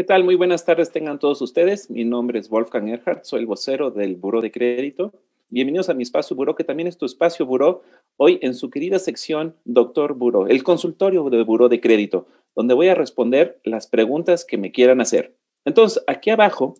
¿Qué tal? Muy buenas tardes tengan todos ustedes. Mi nombre es Wolfgang Erhardt, soy el vocero del Buró de Crédito. Bienvenidos a mi espacio Buró, que también es tu espacio Buró, hoy en su querida sección Doctor Buró, el consultorio del Buró de Crédito, donde voy a responder las preguntas que me quieran hacer. Entonces, aquí abajo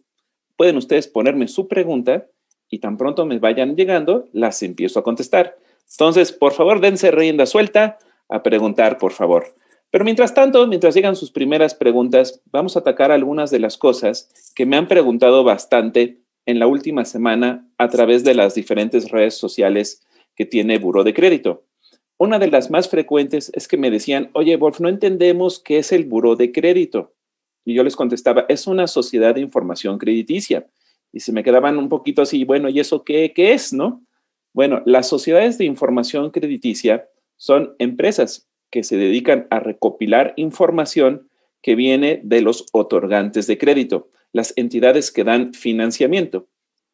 pueden ustedes ponerme su pregunta y tan pronto me vayan llegando, las empiezo a contestar. Entonces, por favor, dense rienda suelta a preguntar, por favor. Pero mientras tanto, mientras llegan sus primeras preguntas, vamos a atacar algunas de las cosas que me han preguntado bastante en la última semana a través de las diferentes redes sociales que tiene Buró de Crédito. Una de las más frecuentes es que me decían, oye, Wolf, no entendemos qué es el Buró de Crédito. Y yo les contestaba, es una sociedad de información crediticia. Y se me quedaban un poquito así, bueno, ¿y eso qué, qué es, no? Bueno, las sociedades de información crediticia son empresas que se dedican a recopilar información que viene de los otorgantes de crédito, las entidades que dan financiamiento.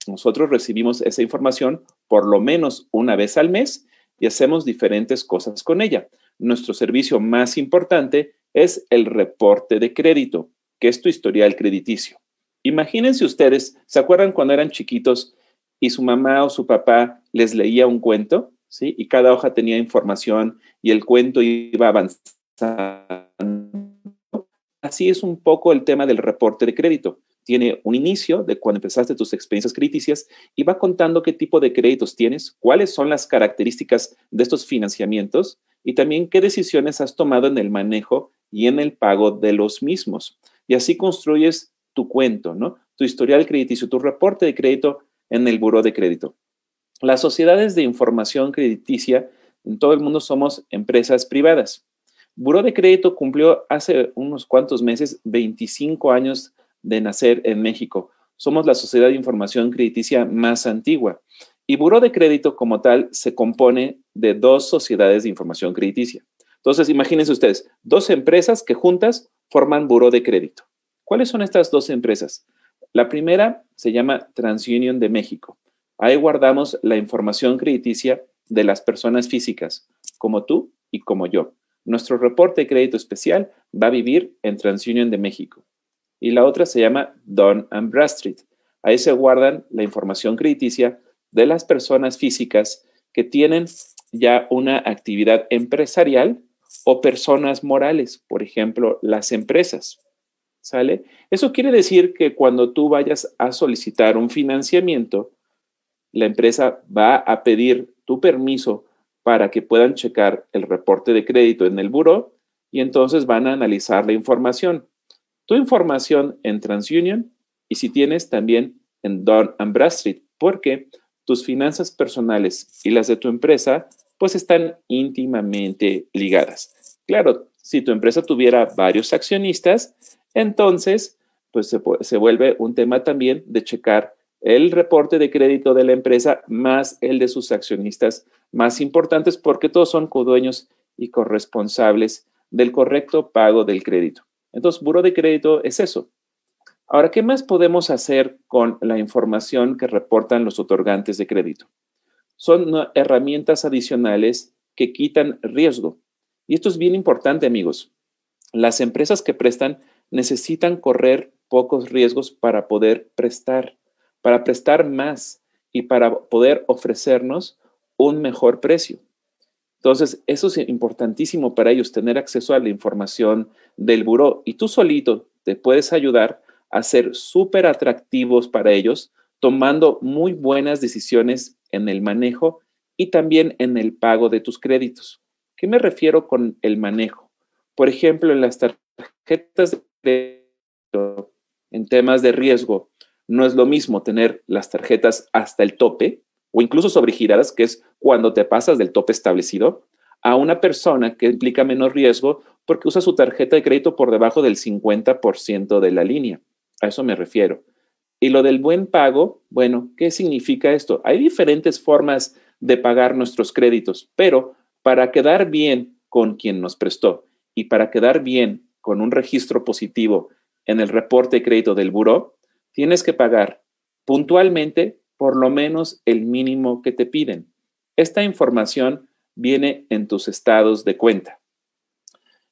Nosotros recibimos esa información por lo menos una vez al mes y hacemos diferentes cosas con ella. Nuestro servicio más importante es el reporte de crédito, que es tu historial crediticio. Imagínense ustedes, ¿se acuerdan cuando eran chiquitos y su mamá o su papá les leía un cuento? Y cada hoja tenía información y el cuento iba avanzando. Así es un poco el tema del reporte de crédito. Tiene un inicio de cuando empezaste tus experiencias críticas y va contando qué tipo de créditos tienes, cuáles son las características de estos financiamientos y también qué decisiones has tomado en el manejo y en el pago de los mismos. Y así construyes tu cuento, ¿no? Tu historial crediticio, tu reporte de crédito en el buro de crédito. Las sociedades de información crediticia en todo el mundo somos empresas privadas. Buró de Crédito cumplió hace unos cuantos meses 25 años de nacer en México. Somos la sociedad de información crediticia más antigua. Y Buró de Crédito como tal se compone de dos sociedades de información crediticia. Entonces, imagínense ustedes, dos empresas que juntas forman Buró de Crédito. ¿Cuáles son estas dos empresas? La primera se llama TransUnion de México. Ahí guardamos la información crediticia de las personas físicas, como tú y como yo. Nuestro reporte de crédito especial va a vivir en TransUnion de México. Y la otra se llama Don and Bradstreet. Ahí se guardan la información crediticia de las personas físicas que tienen ya una actividad empresarial o personas morales, por ejemplo, las empresas. ¿Sale? Eso quiere decir que cuando tú vayas a solicitar un financiamiento, la empresa va a pedir tu permiso para que puedan checar el reporte de crédito en el buro y entonces van a analizar la información. Tu información en TransUnion y si tienes también en Don and Bradstreet, porque tus finanzas personales y las de tu empresa pues están íntimamente ligadas. Claro, si tu empresa tuviera varios accionistas, entonces pues se, se vuelve un tema también de checar el reporte de crédito de la empresa más el de sus accionistas más importantes, porque todos son codueños y corresponsables del correcto pago del crédito. Entonces, buro de crédito es eso. Ahora, ¿qué más podemos hacer con la información que reportan los otorgantes de crédito? Son herramientas adicionales que quitan riesgo. Y esto es bien importante, amigos. Las empresas que prestan necesitan correr pocos riesgos para poder prestar para prestar más y para poder ofrecernos un mejor precio. Entonces, eso es importantísimo para ellos, tener acceso a la información del buró. Y tú solito te puedes ayudar a ser súper atractivos para ellos, tomando muy buenas decisiones en el manejo y también en el pago de tus créditos. ¿Qué me refiero con el manejo? Por ejemplo, en las tarjetas de crédito, en temas de riesgo, no es lo mismo tener las tarjetas hasta el tope o incluso sobregiradas, que es cuando te pasas del tope establecido, a una persona que implica menos riesgo porque usa su tarjeta de crédito por debajo del 50% de la línea. A eso me refiero. Y lo del buen pago, bueno, ¿qué significa esto? Hay diferentes formas de pagar nuestros créditos, pero para quedar bien con quien nos prestó y para quedar bien con un registro positivo en el reporte de crédito del buró, tienes que pagar puntualmente por lo menos el mínimo que te piden. Esta información viene en tus estados de cuenta.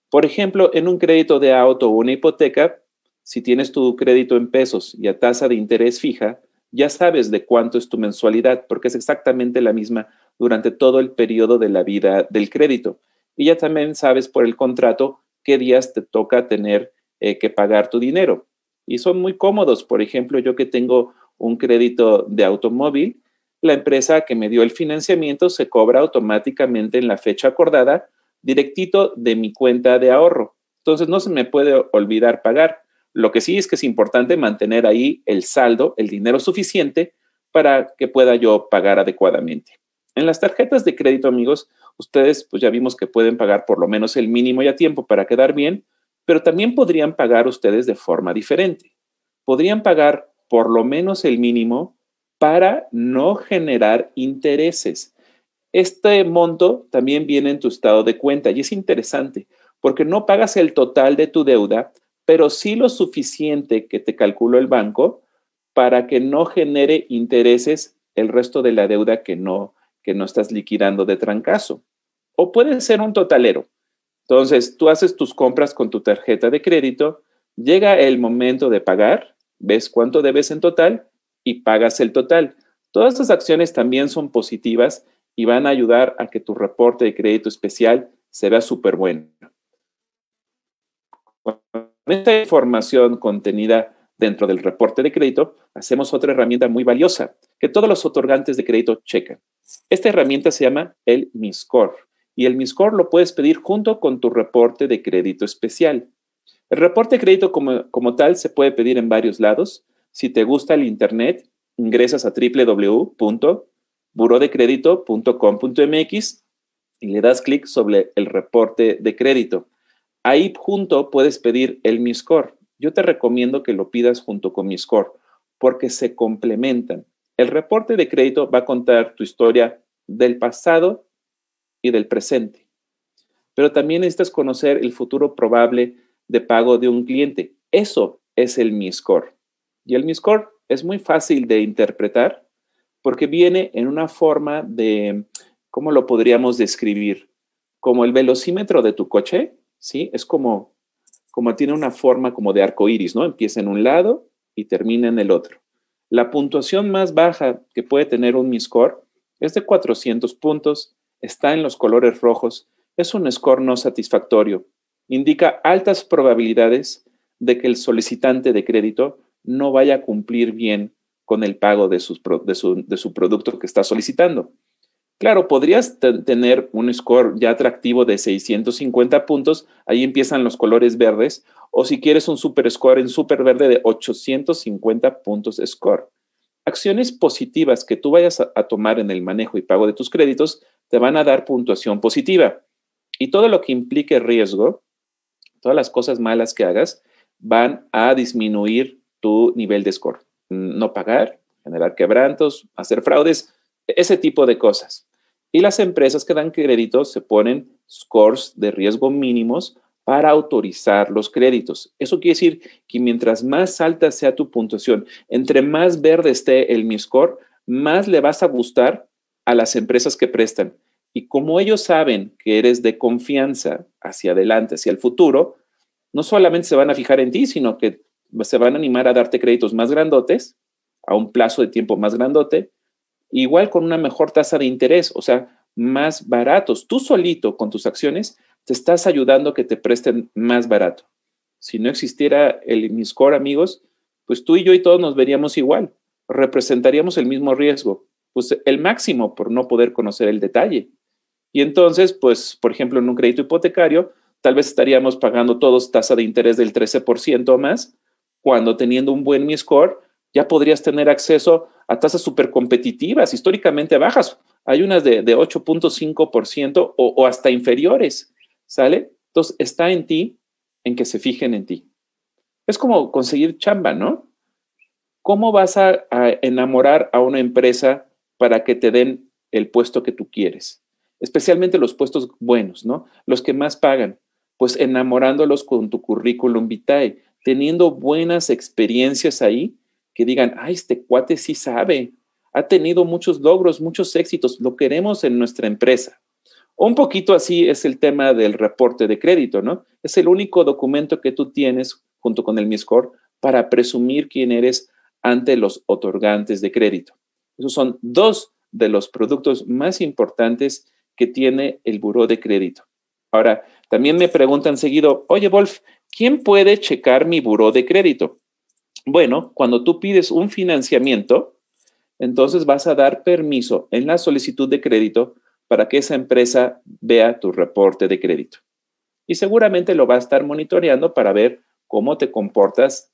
Por ejemplo, en un crédito de auto o una hipoteca, si tienes tu crédito en pesos y a tasa de interés fija, ya sabes de cuánto es tu mensualidad, porque es exactamente la misma durante todo el periodo de la vida del crédito. Y ya también sabes por el contrato qué días te toca tener eh, que pagar tu dinero y son muy cómodos. Por ejemplo, yo que tengo un crédito de automóvil, la empresa que me dio el financiamiento se cobra automáticamente en la fecha acordada directito de mi cuenta de ahorro. Entonces no se me puede olvidar pagar. Lo que sí es que es importante mantener ahí el saldo, el dinero suficiente para que pueda yo pagar adecuadamente. En las tarjetas de crédito, amigos, ustedes pues ya vimos que pueden pagar por lo menos el mínimo ya a tiempo para quedar bien, pero también podrían pagar ustedes de forma diferente. Podrían pagar por lo menos el mínimo para no generar intereses. Este monto también viene en tu estado de cuenta y es interesante porque no pagas el total de tu deuda, pero sí lo suficiente que te calculó el banco para que no genere intereses el resto de la deuda que no, que no estás liquidando de trancazo. O puede ser un totalero. Entonces, tú haces tus compras con tu tarjeta de crédito, llega el momento de pagar, ves cuánto debes en total y pagas el total. Todas estas acciones también son positivas y van a ayudar a que tu reporte de crédito especial se vea súper bueno. Con esta información contenida dentro del reporte de crédito, hacemos otra herramienta muy valiosa que todos los otorgantes de crédito checan. Esta herramienta se llama el MISCOR y el MISCOR lo puedes pedir junto con tu reporte de crédito especial. El reporte de crédito como, tal se puede pedir en varios lados. Si te gusta el Internet, ingresas a www.burodecredito.com.mx y le das clic sobre el reporte de crédito. Ahí junto puedes pedir el MISCOR. Yo te recomiendo que lo pidas junto con MISCOR porque se complementan. El reporte de crédito va a contar tu historia del pasado y del presente. Pero también necesitas conocer el futuro probable de pago de un cliente. Eso es el MISCOR. Y el MISCOR es muy fácil de interpretar porque viene en una forma de, ¿cómo lo podríamos describir? Como el velocímetro de tu coche, ¿sí? Es como, como tiene una forma como de arco iris, ¿no? Empieza en un lado y termina en el otro. La puntuación más baja que puede tener un MISCOR es de 400 puntos está en los colores rojos, es un score no satisfactorio. Indica altas probabilidades de que el solicitante de crédito no vaya a cumplir bien con el pago de, su, producto que está solicitando. Claro, podrías tener un score ya atractivo de 650 puntos, ahí empiezan los colores verdes, o si quieres un super score en super verde de 850 puntos score. Acciones positivas que tú vayas a tomar en el manejo y pago de tus créditos te van a dar puntuación positiva. Y todo lo que implique riesgo, todas las cosas malas que hagas, van a disminuir tu nivel de score. No pagar, generar quebrantos, hacer fraudes, ese tipo de cosas. Y las empresas que dan créditos se ponen scores de riesgo mínimos para autorizar los créditos. Eso quiere decir que mientras más alta sea tu puntuación, entre más verde esté el mi score, más le vas a gustar a las empresas que prestan. Y como ellos saben que eres de confianza hacia adelante, hacia el futuro, no solamente se van a fijar en ti, sino que se van a animar a darte créditos más grandotes, a un plazo de tiempo más grandote, igual con una mejor tasa de interés, o sea, más baratos. Tú solito con tus acciones te estás ayudando a que te presten más barato. Si no existiera el Miscore, amigos, pues tú y yo y todos nos veríamos igual, representaríamos el mismo riesgo, pues el máximo por no poder conocer el detalle. Y entonces, pues, por ejemplo, en un crédito hipotecario, tal vez estaríamos pagando todos tasa de interés del 13% o más, cuando teniendo un buen Mi Score ya podrías tener acceso a tasas súper competitivas, históricamente bajas. Hay unas de, 8.5% o, o hasta inferiores, ¿sale? Entonces, está en ti, en que se fijen en ti. Es como conseguir chamba, ¿no? ¿Cómo vas a enamorar a una empresa para que te den el puesto que tú quieres? especialmente los puestos buenos, ¿no? Los que más pagan, pues enamorándolos con tu currículum vitae, teniendo buenas experiencias ahí, que digan, ay, ah, este cuate sí sabe, ha tenido muchos logros, muchos éxitos, lo queremos en nuestra empresa. Un poquito así es el tema del reporte de crédito, ¿no? Es el único documento que tú tienes junto con el MISCOR para presumir quién eres ante los otorgantes de crédito. Esos son dos de los productos más importantes que tiene el buró de crédito. Ahora, también me preguntan seguido, oye, Wolf, ¿quién puede checar mi buró de crédito? Bueno, cuando tú pides un financiamiento, entonces vas a dar permiso en la solicitud de crédito para que esa empresa vea tu reporte de crédito. Y seguramente lo va a estar monitoreando para ver cómo te comportas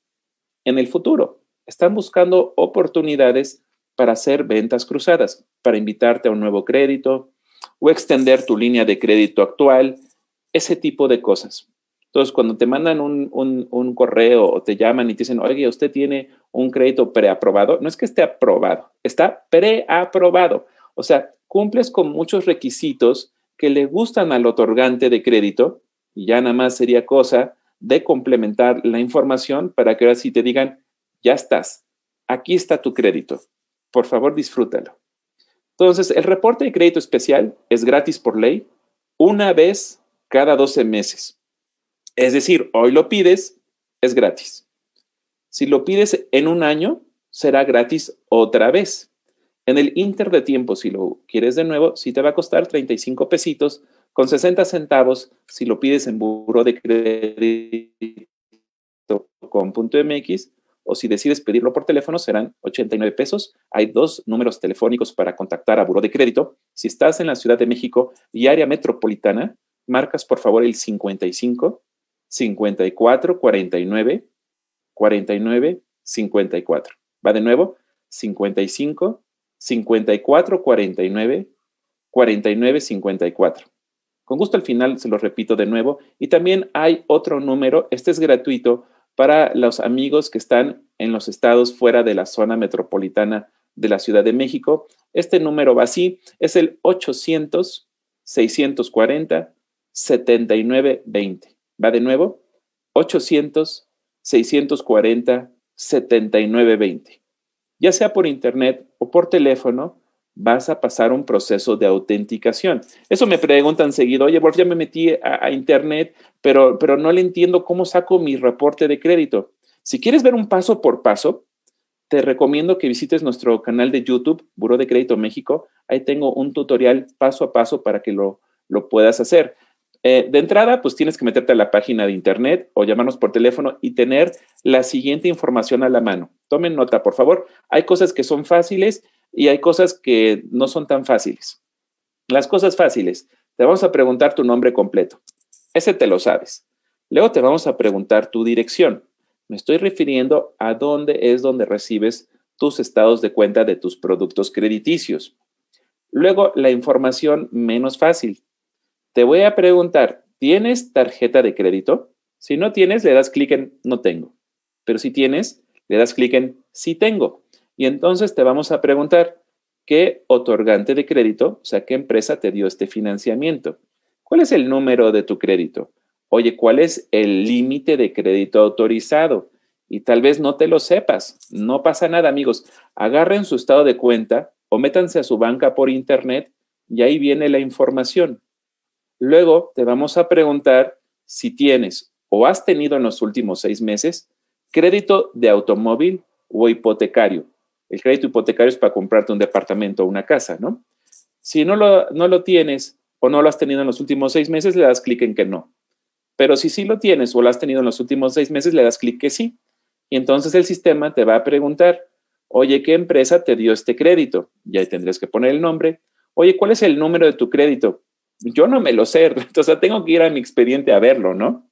en el futuro. Están buscando oportunidades para hacer ventas cruzadas, para invitarte a un nuevo crédito, o extender tu línea de crédito actual, ese tipo de cosas. Entonces, cuando te mandan un, correo o te llaman y te dicen, oye, usted tiene un crédito preaprobado, no es que esté aprobado, está preaprobado. O sea, cumples con muchos requisitos que le gustan al otorgante de crédito y ya nada más sería cosa de complementar la información para que ahora sí te digan, ya estás, aquí está tu crédito, por favor disfrútalo. Entonces, el reporte de crédito especial es gratis por ley una vez cada 12 meses. Es decir, hoy lo pides, es gratis. Si lo pides en un año, será gratis otra vez. En el inter de tiempo, si lo quieres de nuevo, sí te va a costar 35 pesitos con 60 centavos si lo pides en buro de crédito o si decides pedirlo por teléfono serán 89 pesos. Hay dos números telefónicos para contactar a Buró de Crédito. Si estás en la Ciudad de México y área metropolitana, marcas por favor el 55 54 49 49 54. Va de nuevo 55 54 49 49 54. Con gusto al final se lo repito de nuevo y también hay otro número, este es gratuito para los amigos que están en los estados fuera de la zona metropolitana de la Ciudad de México. Este número va así, es el 800 640 7920. Va de nuevo, 800 640 7920. Ya sea por internet o por teléfono, vas a pasar un proceso de autenticación. Eso me preguntan seguido, oye, Wolf, ya me metí a, Internet, pero, pero no le entiendo cómo saco mi reporte de crédito. Si quieres ver un paso por paso, te recomiendo que visites nuestro canal de YouTube, Buró de Crédito México. Ahí tengo un tutorial paso a paso para que lo, puedas hacer. Eh, de entrada, pues tienes que meterte a la página de internet o llamarnos por teléfono y tener la siguiente información a la mano. Tomen nota, por favor. Hay cosas que son fáciles y hay cosas que no son tan fáciles. Las cosas fáciles, te vamos a preguntar tu nombre completo. Ese te lo sabes. Luego te vamos a preguntar tu dirección. Me estoy refiriendo a dónde es donde recibes tus estados de cuenta de tus productos crediticios. Luego, la información menos fácil. Te voy a preguntar, ¿tienes tarjeta de crédito? Si no tienes, le das clic en no tengo. Pero si tienes, le das clic en sí tengo. Y entonces te vamos a preguntar, ¿qué otorgante de crédito, o sea, qué empresa te dio este financiamiento? ¿Cuál es el número de tu crédito? Oye, ¿cuál es el límite de crédito autorizado? Y tal vez no te lo sepas. No pasa nada, amigos. Agarren su estado de cuenta o métanse a su banca por internet y ahí viene la información. Luego te vamos a preguntar si tienes o has tenido en los últimos seis meses crédito de automóvil o hipotecario. El crédito hipotecario es para comprarte un departamento o una casa, ¿no? Si no lo, no lo tienes o no lo has tenido en los últimos seis meses, le das clic en que no. Pero si sí lo tienes o lo has tenido en los últimos seis meses, le das clic que sí. Y entonces el sistema te va a preguntar, oye, ¿qué empresa te dio este crédito? Y ahí tendrías que poner el nombre. Oye, ¿cuál es el número de tu crédito? Yo no me lo sé, entonces tengo que ir a mi expediente a verlo, ¿no?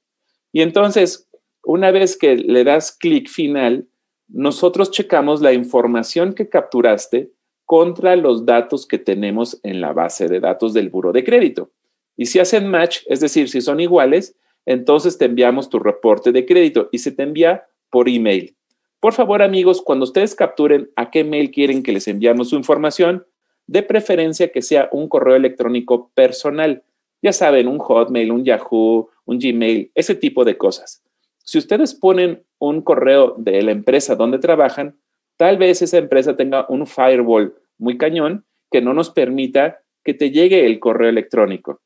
Y entonces, una vez que le das clic final, nosotros checamos la información que capturaste contra los datos que tenemos en la base de datos del buro de crédito. Y si hacen match, es decir, si son iguales, entonces te enviamos tu reporte de crédito y se te envía por email. Por favor, amigos, cuando ustedes capturen a qué mail quieren que les enviamos su información, de preferencia que sea un correo electrónico personal. Ya saben, un Hotmail, un Yahoo, un Gmail, ese tipo de cosas. Si ustedes ponen un correo de la empresa donde trabajan, tal vez esa empresa tenga un firewall muy cañón que no nos permita que te llegue el correo electrónico.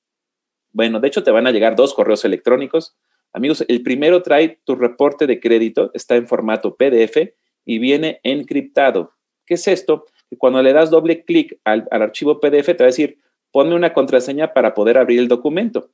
Bueno, de hecho te van a llegar dos correos electrónicos. Amigos, el primero trae tu reporte de crédito, está en formato PDF y viene encriptado. ¿Qué es esto? cuando le das doble clic al, al, archivo PDF, te va a decir, ponme una contraseña para poder abrir el documento.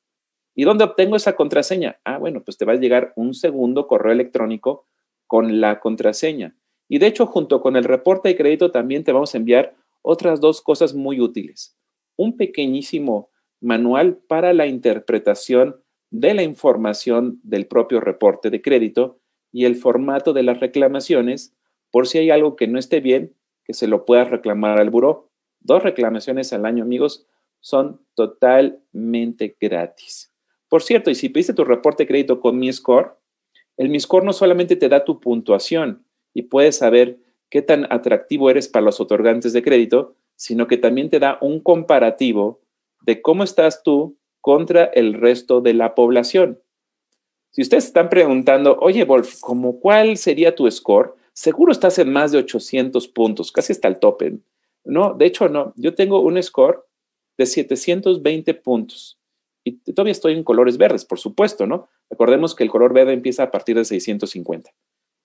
¿Y dónde obtengo esa contraseña? Ah, bueno, pues te va a llegar un segundo correo electrónico con la contraseña. Y de hecho, junto con el reporte de crédito también te vamos a enviar otras dos cosas muy útiles. Un pequeñísimo manual para la interpretación de la información del propio reporte de crédito y el formato de las reclamaciones por si hay algo que no esté bien, que se lo puedas reclamar al buró. Dos reclamaciones al año, amigos, son totalmente gratis. Por cierto, y si pediste tu reporte de crédito con Mi Score, el Mi Score no solamente te da tu puntuación y puedes saber qué tan atractivo eres para los otorgantes de crédito, sino que también te da un comparativo de cómo estás tú contra el resto de la población. Si ustedes están preguntando, oye, Wolf, ¿cómo cuál sería tu score? Seguro estás en más de 800 puntos, casi hasta el tope. No, de hecho, no. Yo tengo un score de 720 puntos. Y todavía estoy en colores verdes, por supuesto, ¿no? Recordemos que el color verde empieza a partir de 650.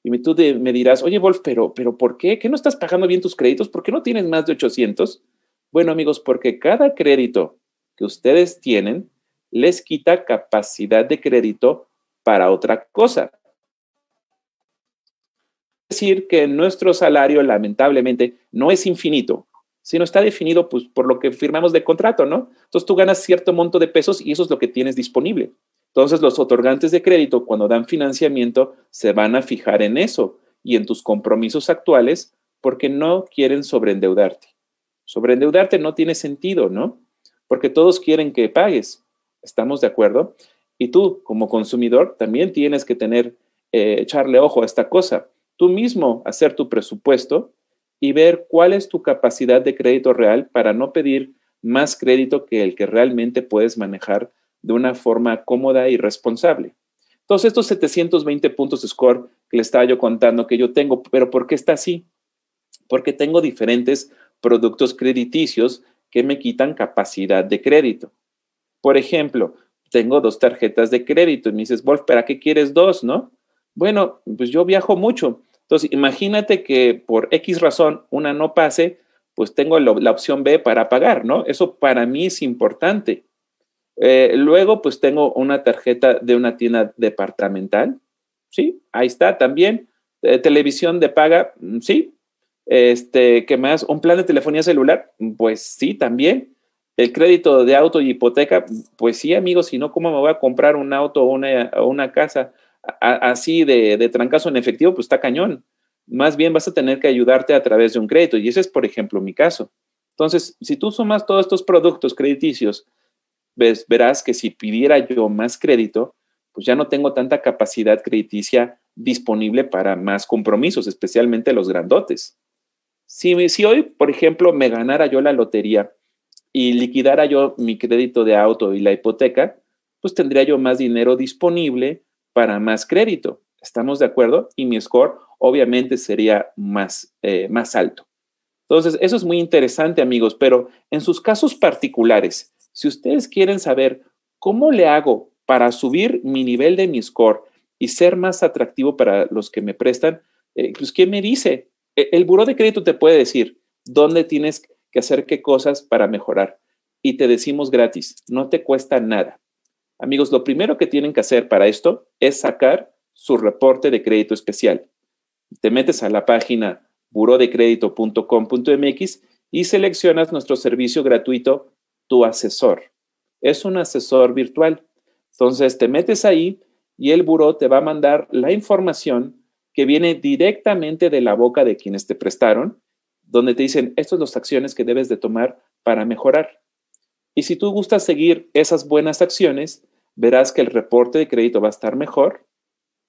Y tú me dirás, oye, Wolf, pero, pero ¿por qué? ¿Qué no estás pagando bien tus créditos? ¿Por qué no tienes más de 800? Bueno, amigos, porque cada crédito que ustedes tienen les quita capacidad de crédito para otra cosa. Es decir, que nuestro salario lamentablemente no es infinito sino está definido pues, por lo que firmamos de contrato, ¿no? Entonces tú ganas cierto monto de pesos y eso es lo que tienes disponible. Entonces los otorgantes de crédito cuando dan financiamiento se van a fijar en eso y en tus compromisos actuales porque no quieren sobreendeudarte. Sobreendeudarte no tiene sentido, ¿no? Porque todos quieren que pagues, ¿estamos de acuerdo? Y tú como consumidor también tienes que tener, eh, echarle ojo a esta cosa. Tú mismo hacer tu presupuesto y ver cuál es tu capacidad de crédito real para no pedir más crédito que el que realmente puedes manejar de una forma cómoda y responsable. Entonces, estos 720 puntos de score que le estaba yo contando que yo tengo, pero ¿por qué está así? Porque tengo diferentes productos crediticios que me quitan capacidad de crédito. Por ejemplo, tengo dos tarjetas de crédito y me dices, Wolf, ¿para qué quieres dos, no? Bueno, pues yo viajo mucho. Entonces, imagínate que por X razón una no pase, pues tengo la, opción B para pagar, ¿no? Eso para mí es importante. Eh, luego, pues tengo una tarjeta de una tienda departamental, ¿sí? Ahí está también. Eh, televisión de paga, mm, sí. Este, ¿qué más? Un plan de telefonía celular, pues sí, también. El crédito de auto y hipoteca, pues sí, amigos, si no, ¿cómo me voy a comprar un auto o una, una casa? así de, de trancazo en efectivo, pues está cañón. Más bien vas a tener que ayudarte a través de un crédito. Y ese es, por ejemplo, mi caso. Entonces, si tú sumas todos estos productos crediticios, verás que si pidiera yo más crédito, pues ya no tengo tanta capacidad crediticia disponible para más compromisos, especialmente los grandotes. Si, si hoy, por ejemplo, me ganara yo la lotería y liquidara yo mi crédito de auto y la hipoteca, pues tendría yo más dinero disponible para más crédito. ¿Estamos de acuerdo? Y mi score obviamente sería más, eh, más alto. Entonces, eso es muy interesante, amigos, pero en sus casos particulares, si ustedes quieren saber cómo le hago para subir mi nivel de mi score y ser más atractivo para los que me prestan, eh, pues, me dice? E, el buro de crédito te puede decir dónde tienes que hacer qué cosas para mejorar y te decimos gratis, no te cuesta nada. Amigos, lo primero que tienen que hacer para esto es sacar su reporte de crédito especial. Te metes a la página burodecredito.com.mx y seleccionas nuestro servicio gratuito, tu asesor. Es un asesor virtual. Entonces te metes ahí y el buró te va a mandar la información que viene directamente de la boca de quienes te prestaron, donde te dicen, estas son las acciones que debes de tomar para mejorar. Y si tú gustas seguir esas buenas acciones, verás que el reporte de crédito va a estar mejor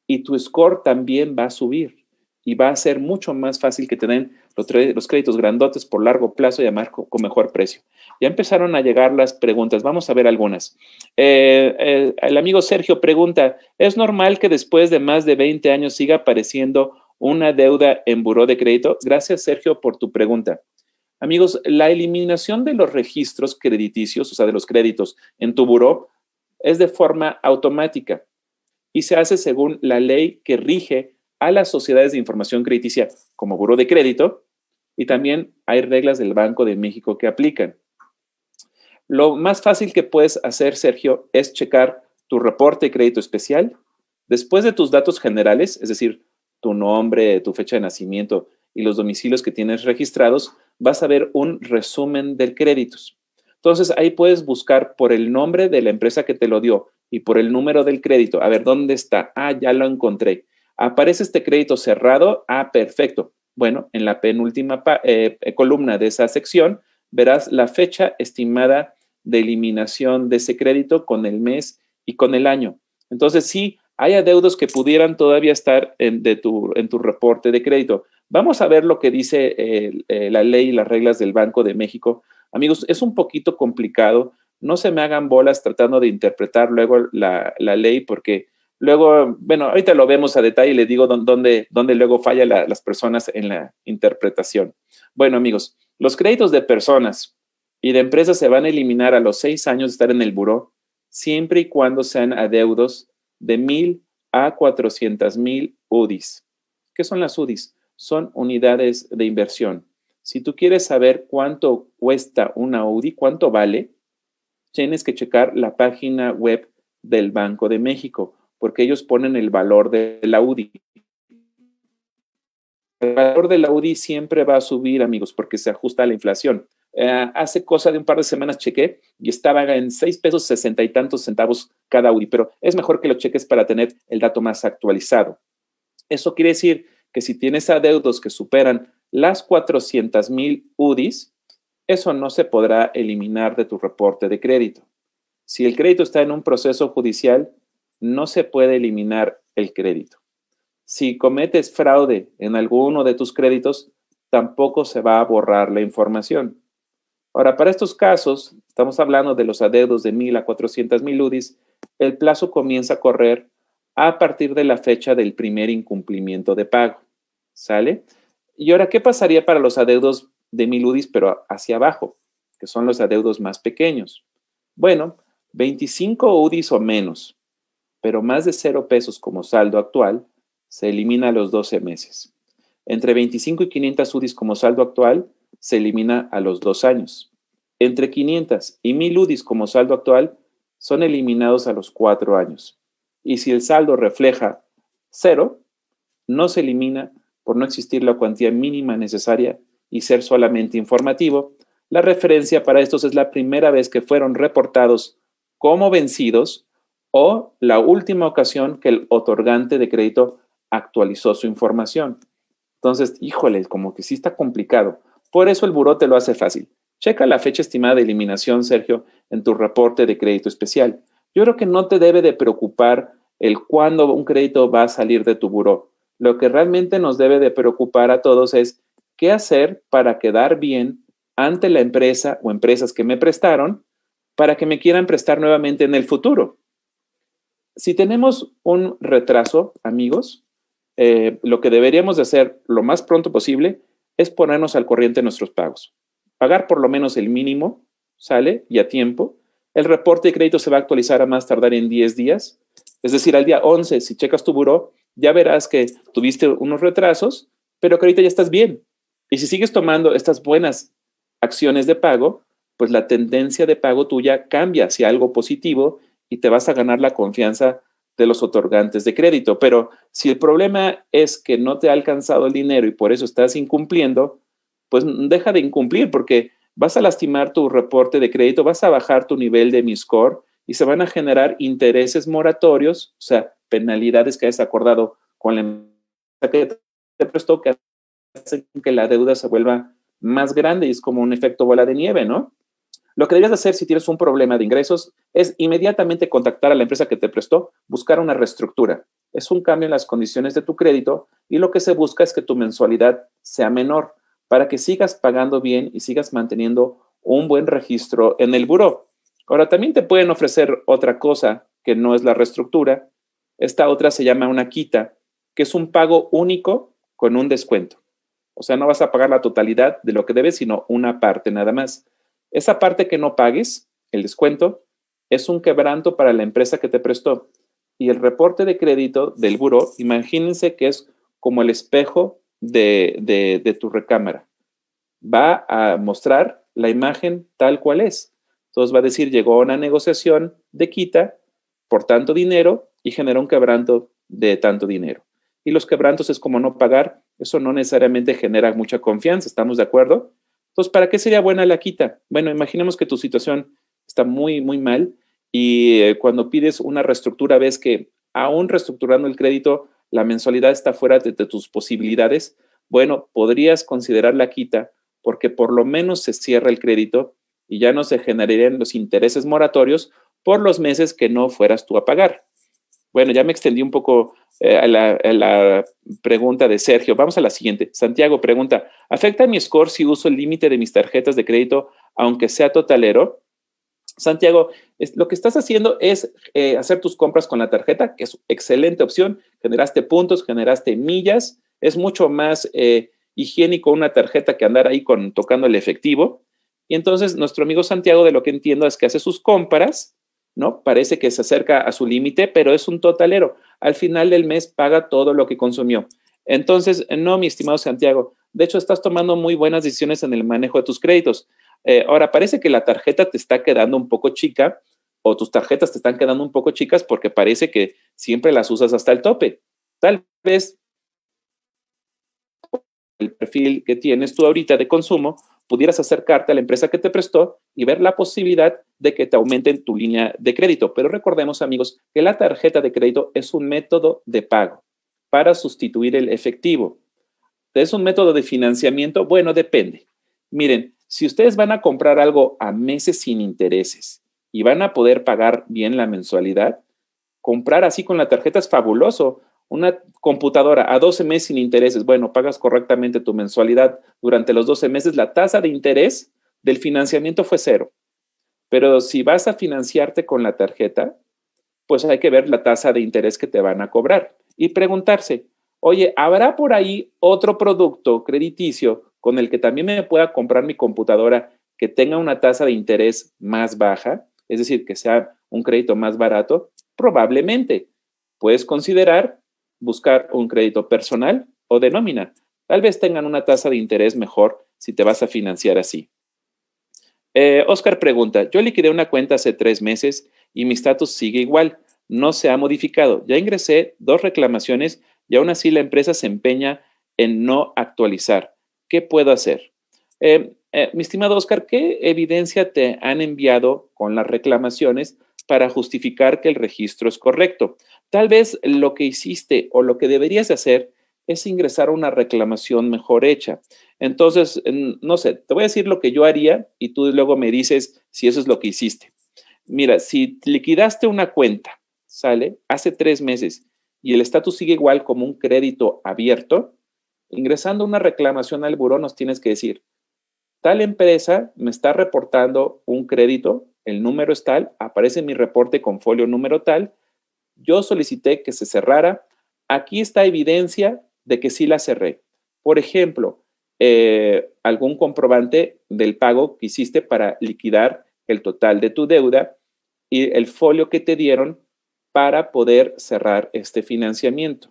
y tu score también va a subir y va a ser mucho más fácil que te den los, créditos grandotes por largo plazo y a con, con, mejor precio. Ya empezaron a llegar las preguntas. Vamos a ver algunas. Eh, eh, el amigo Sergio pregunta, ¿es normal que después de más de 20 años siga apareciendo una deuda en buró de crédito? Gracias, Sergio, por tu pregunta. Amigos, la eliminación de los registros crediticios, o sea, de los créditos en tu buró, es de forma automática y se hace según la ley que rige a las sociedades de información crediticia como buró de crédito y también hay reglas del Banco de México que aplican. Lo más fácil que puedes hacer, Sergio, es checar tu reporte de crédito especial. Después de tus datos generales, es decir, tu nombre, tu fecha de nacimiento y los domicilios que tienes registrados, vas a ver un resumen de créditos. Entonces ahí puedes buscar por el nombre de la empresa que te lo dio y por el número del crédito. A ver, ¿dónde está? Ah, ya lo encontré. Aparece este crédito cerrado. Ah, perfecto. Bueno, en la penúltima eh, columna de esa sección verás la fecha estimada de eliminación de ese crédito con el mes y con el año. Entonces, sí, hay adeudos que pudieran todavía estar en tu reporte de crédito, Vamos a ver lo que dice eh, eh, la ley y las reglas del Banco de México. Amigos, es un poquito complicado. No se me hagan bolas tratando de interpretar luego la, ley porque luego, bueno, ahorita lo vemos a detalle y le digo dónde, luego fallan las personas en la interpretación. Bueno, amigos, los créditos de personas y de empresas se van a eliminar a los seis años de estar en el buró, siempre y cuando sean adeudos de mil a cuatrocientas mil UDIs. ¿Qué son las UDIs? son unidades de inversión. Si tú quieres saber cuánto cuesta una Audi, cuánto vale, tienes que checar la página web del Banco de México, porque ellos ponen el valor de la Audi. El valor de la Audi siempre va a subir, amigos, porque se ajusta a la inflación. Eh, hace cosa de un par de semanas chequé y estaba en 6 pesos 60 y tantos centavos cada Audi, pero es mejor que lo cheques para tener el dato más actualizado. Eso quiere decir que si tienes adeudos que superan las 400 mil UDIs, eso no se podrá eliminar de tu reporte de crédito. Si el crédito está en un proceso judicial, no se puede eliminar el crédito. Si cometes fraude en alguno de tus créditos, tampoco se va a borrar la información. Ahora, para estos casos, estamos hablando de los adeudos de 1.000 a mil UDIs, el plazo comienza a correr a partir de la fecha del primer incumplimiento de pago. ¿Sale? Y ahora, ¿qué pasaría para los adeudos de mil UDIs, pero hacia abajo, que son los adeudos más pequeños? Bueno, 25 UDIs o menos, pero más de 0 pesos como saldo actual, se elimina a los 12 meses. Entre 25 y 500 UDIs como saldo actual, se elimina a los 2 años. Entre 500 y 1000 UDIs como saldo actual, son eliminados a los 4 años y si el saldo refleja cero, no se elimina por no existir la cuantía mínima necesaria y ser solamente informativo. La referencia para estos es la primera vez que fueron reportados como vencidos o la última ocasión que el otorgante de crédito actualizó su información. Entonces, híjole, como que sí está complicado. Por eso el buró te lo hace fácil. Checa la fecha estimada de eliminación, Sergio, en tu reporte de crédito especial. Yo creo que no te debe de preocupar el cuándo un crédito va a salir de tu buró. Lo que realmente nos debe de preocupar a todos es qué hacer para quedar bien ante la empresa o empresas que me prestaron para que me quieran prestar nuevamente en el futuro. Si tenemos un retraso, amigos, eh, lo que deberíamos de hacer lo más pronto posible es ponernos al corriente nuestros pagos. Pagar por lo menos el mínimo, ¿sale? Y a tiempo el reporte de crédito se va a actualizar a más tardar en 10 días. Es decir, al día 11, si checas tu buro, ya verás que tuviste unos retrasos, pero que ahorita ya estás bien. Y si sigues tomando estas buenas acciones de pago, pues la tendencia de pago tuya cambia hacia algo positivo y te vas a ganar la confianza de los otorgantes de crédito. Pero si el problema es que no te ha alcanzado el dinero y por eso estás incumpliendo, pues deja de incumplir porque vas a lastimar tu reporte de crédito, vas a bajar tu nivel de mi score y se van a generar intereses moratorios, o sea, penalidades que hayas acordado con la empresa que te prestó que hacen que la deuda se vuelva más grande y es como un efecto bola de nieve, ¿no? Lo que deberías hacer si tienes un problema de ingresos es inmediatamente contactar a la empresa que te prestó, buscar una reestructura. Es un cambio en las condiciones de tu crédito y lo que se busca es que tu mensualidad sea menor para que sigas pagando bien y sigas manteniendo un buen registro en el buró. Ahora, también te pueden ofrecer otra cosa que no es la reestructura. Esta otra se llama una quita, que es un pago único con un descuento. O sea, no vas a pagar la totalidad de lo que debes, sino una parte nada más. Esa parte que no pagues, el descuento, es un quebranto para la empresa que te prestó. Y el reporte de crédito del buró, imagínense que es como el espejo de, tu recámara. Va a mostrar la imagen tal cual es. Entonces va a decir, llegó a una negociación de quita por tanto dinero y generó un quebranto de tanto dinero. Y los quebrantos es como no pagar, eso no necesariamente genera mucha confianza, ¿estamos de acuerdo? Entonces, ¿para qué sería buena la quita? Bueno, imaginemos que tu situación está muy, muy mal y eh, cuando pides una reestructura ves que aún reestructurando el crédito la mensualidad está fuera de, tus posibilidades, bueno, podrías considerar la quita porque por lo menos se cierra el crédito y ya no se generarían los intereses moratorios por los meses que no fueras tú a pagar. Bueno, ya me extendí un poco eh, a, la, a, la, pregunta de Sergio. Vamos a la siguiente. Santiago pregunta, ¿afecta mi score si uso el límite de mis tarjetas de crédito aunque sea totalero? Santiago, lo que estás haciendo es eh, hacer tus compras con la tarjeta, que es excelente opción. Generaste puntos, generaste millas. Es mucho más eh, higiénico una tarjeta que andar ahí con, tocando el efectivo. Y entonces nuestro amigo Santiago, de lo que entiendo, es que hace sus compras, ¿no? Parece que se acerca a su límite, pero es un totalero. Al final del mes paga todo lo que consumió. Entonces, no, mi estimado Santiago, de hecho estás tomando muy buenas decisiones en el manejo de tus créditos. Eh, ahora, parece que la tarjeta te está quedando un poco chica o tus tarjetas te están quedando un poco chicas porque parece que siempre las usas hasta el tope. Tal vez el perfil que tienes tú ahorita de consumo, pudieras acercarte a la empresa que te prestó y ver la posibilidad de que te aumenten tu línea de crédito. Pero recordemos, amigos, que la tarjeta de crédito es un método de pago para sustituir el efectivo. ¿Es un método de financiamiento? Bueno, depende. Miren, si ustedes van a comprar algo a meses sin intereses y van a poder pagar bien la mensualidad, comprar así con la tarjeta es fabuloso. Una computadora a 12 meses sin intereses, bueno, pagas correctamente tu mensualidad durante los 12 meses, la tasa de interés del financiamiento fue cero. Pero si vas a financiarte con la tarjeta, pues hay que ver la tasa de interés que te van a cobrar y preguntarse, oye, ¿habrá por ahí otro producto crediticio con el que también me pueda comprar mi computadora que tenga una tasa de interés más baja, es decir, que sea un crédito más barato, probablemente puedes considerar buscar un crédito personal o de nómina. Tal vez tengan una tasa de interés mejor si te vas a financiar así. Oscar eh, pregunta, yo liquidé una cuenta hace tres meses y mi estatus sigue igual, no se ha modificado. Ya ingresé dos reclamaciones y aún así la empresa se empeña en no actualizar. ¿Qué puedo hacer? Eh, eh, mi estimado Oscar, ¿qué evidencia te han enviado con las reclamaciones para justificar que el registro es correcto? Tal vez lo que hiciste o lo que deberías hacer es ingresar una reclamación mejor hecha. Entonces, no sé, te voy a decir lo que yo haría y tú luego me dices si eso es lo que hiciste. Mira, si liquidaste una cuenta, ¿sale? Hace tres meses y el estatus sigue igual como un crédito abierto, Ingresando una reclamación al buró nos tienes que decir, tal empresa me está reportando un crédito, el número es tal, aparece en mi reporte con folio número tal, yo solicité que se cerrara, aquí está evidencia de que sí la cerré. Por ejemplo, eh, algún comprobante del pago que hiciste para liquidar el total de tu deuda y el folio que te dieron para poder cerrar este financiamiento.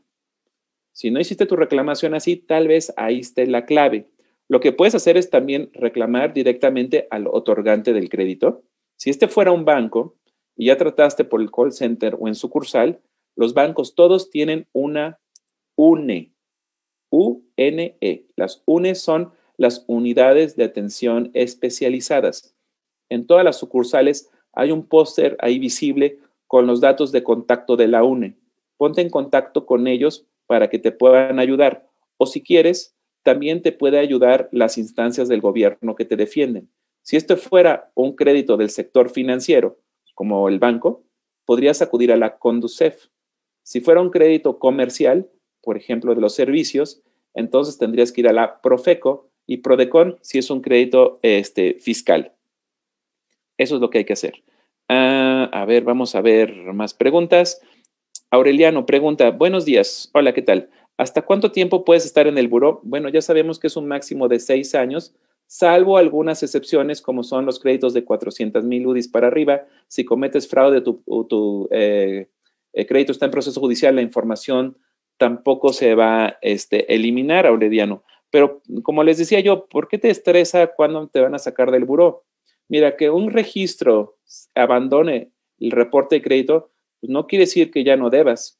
Si no hiciste tu reclamación así, tal vez ahí esté la clave. Lo que puedes hacer es también reclamar directamente al otorgante del crédito. Si este fuera un banco y ya trataste por el call center o en sucursal, los bancos todos tienen una UNE, u e Las UNE son las unidades de atención especializadas. En todas las sucursales hay un póster ahí visible con los datos de contacto de la UNE. Ponte en contacto con ellos para que te puedan ayudar. O si quieres, también te puede ayudar las instancias del gobierno que te defienden. Si esto fuera un crédito del sector financiero, como el banco, podrías acudir a la Conducef. Si fuera un crédito comercial, por ejemplo, de los servicios, entonces tendrías que ir a la Profeco y Prodecon si es un crédito este, fiscal. Eso es lo que hay que hacer. Ah, a ver, vamos a ver más preguntas. Aureliano pregunta, buenos días, hola, ¿qué tal? ¿Hasta cuánto tiempo puedes estar en el buró? Bueno, ya sabemos que es un máximo de seis años, salvo algunas excepciones como son los créditos de 400 mil UDIs para arriba. Si cometes fraude, tu, tu eh, eh, crédito está en proceso judicial, la información tampoco se va este, a este, eliminar, Aureliano. Pero como les decía yo, ¿por qué te estresa cuando te van a sacar del buró? Mira, que un registro abandone el reporte de crédito pues, no quiere decir que ya no debas,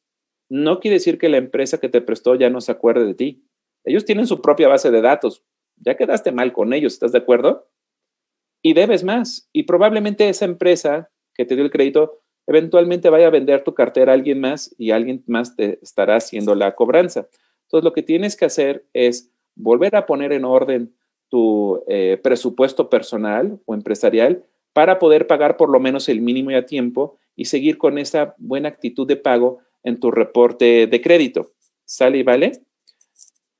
no quiere decir que la empresa que te prestó ya no se acuerde de ti. Ellos tienen su propia base de datos, ya quedaste mal con ellos, ¿estás de acuerdo? Y debes más, y probablemente esa empresa que te dio el crédito eventualmente vaya a vender tu cartera a alguien más y alguien más te estará haciendo la cobranza. Entonces lo que tienes que hacer es volver a poner en orden tu eh, presupuesto personal o empresarial para poder pagar por lo menos el mínimo y a tiempo y seguir con esa buena actitud de pago en tu reporte de crédito. ¿Sale y vale?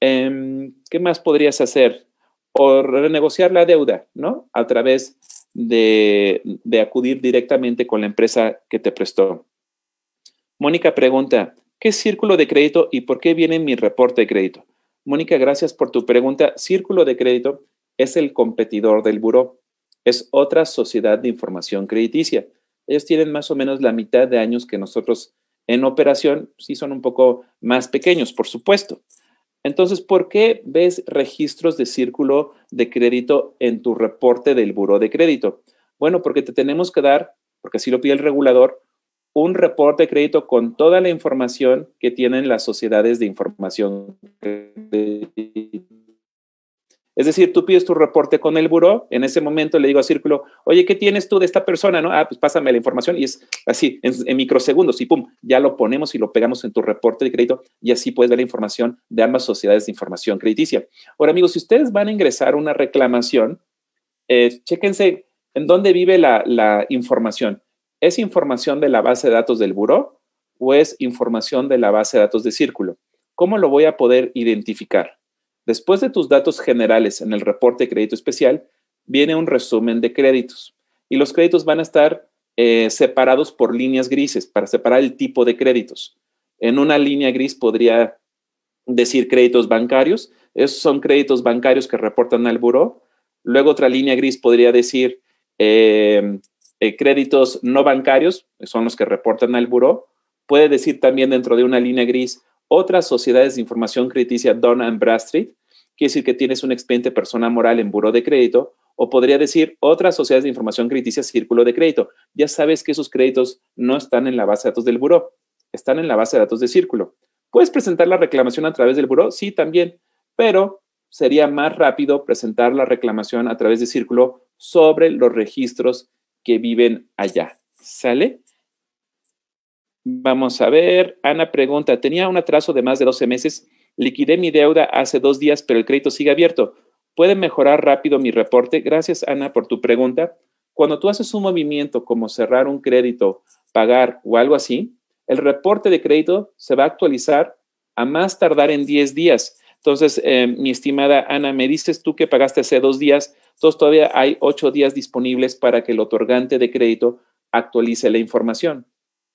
Em, ¿Qué más podrías hacer? O renegociar la deuda, ¿no? A través de, de acudir directamente con la empresa que te prestó. Mónica pregunta, ¿qué es círculo de crédito y por qué viene mi reporte de crédito? Mónica, gracias por tu pregunta. Círculo de crédito es el competidor del buró. Es otra sociedad de información crediticia. Ellos tienen más o menos la mitad de años que nosotros en operación, sí son un poco más pequeños, por supuesto. Entonces, ¿por qué ves registros de círculo de crédito en tu reporte del buro de crédito? Bueno, porque te tenemos que dar, porque así lo pide el regulador, un reporte de crédito con toda la información que tienen las sociedades de información es decir, tú pides tu reporte con el buró, en ese momento le digo a Círculo, oye, ¿qué tienes tú de esta persona? ¿No? Ah, pues pásame la información y es así, en, microsegundos y pum, ya lo ponemos y lo pegamos en tu reporte de crédito y así puedes ver la información de ambas sociedades de información crediticia. Ahora, amigos, si ustedes van a ingresar una reclamación, eh, chéquense en dónde vive la, la información. ¿Es información de la base de datos del buró o es información de la base de datos de Círculo? ¿Cómo lo voy a poder identificar? Después de tus datos generales en el reporte de crédito especial, viene un resumen de créditos y los créditos van a estar eh, separados por líneas grises para separar el tipo de créditos. En una línea gris podría decir créditos bancarios, esos son créditos bancarios que reportan al buró. Luego otra línea gris podría decir eh, eh, créditos no bancarios, son los que reportan al buró. Puede decir también dentro de una línea gris otras sociedades de información crediticia Don and Bradstreet, quiere decir que tienes un expediente persona moral en buro de crédito, o podría decir otras sociedades de información crediticia círculo de crédito. Ya sabes que esos créditos no están en la base de datos del buró, están en la base de datos de círculo. ¿Puedes presentar la reclamación a través del buró? Sí, también, pero sería más rápido presentar la reclamación a través de círculo sobre los registros que viven allá. ¿Sale? Vamos a ver, Ana pregunta, tenía un atraso de más de 12 meses, liquidé mi deuda hace dos días, pero el crédito sigue abierto. ¿Puede mejorar rápido mi reporte? Gracias, Ana, por tu pregunta. Cuando tú haces un movimiento como cerrar un crédito, pagar o algo así, el reporte de crédito se va a actualizar a más tardar en 10 días. Entonces, eh, mi estimada Ana, me dices tú que pagaste hace dos días, entonces todavía hay ocho días disponibles para que el otorgante de crédito actualice la información.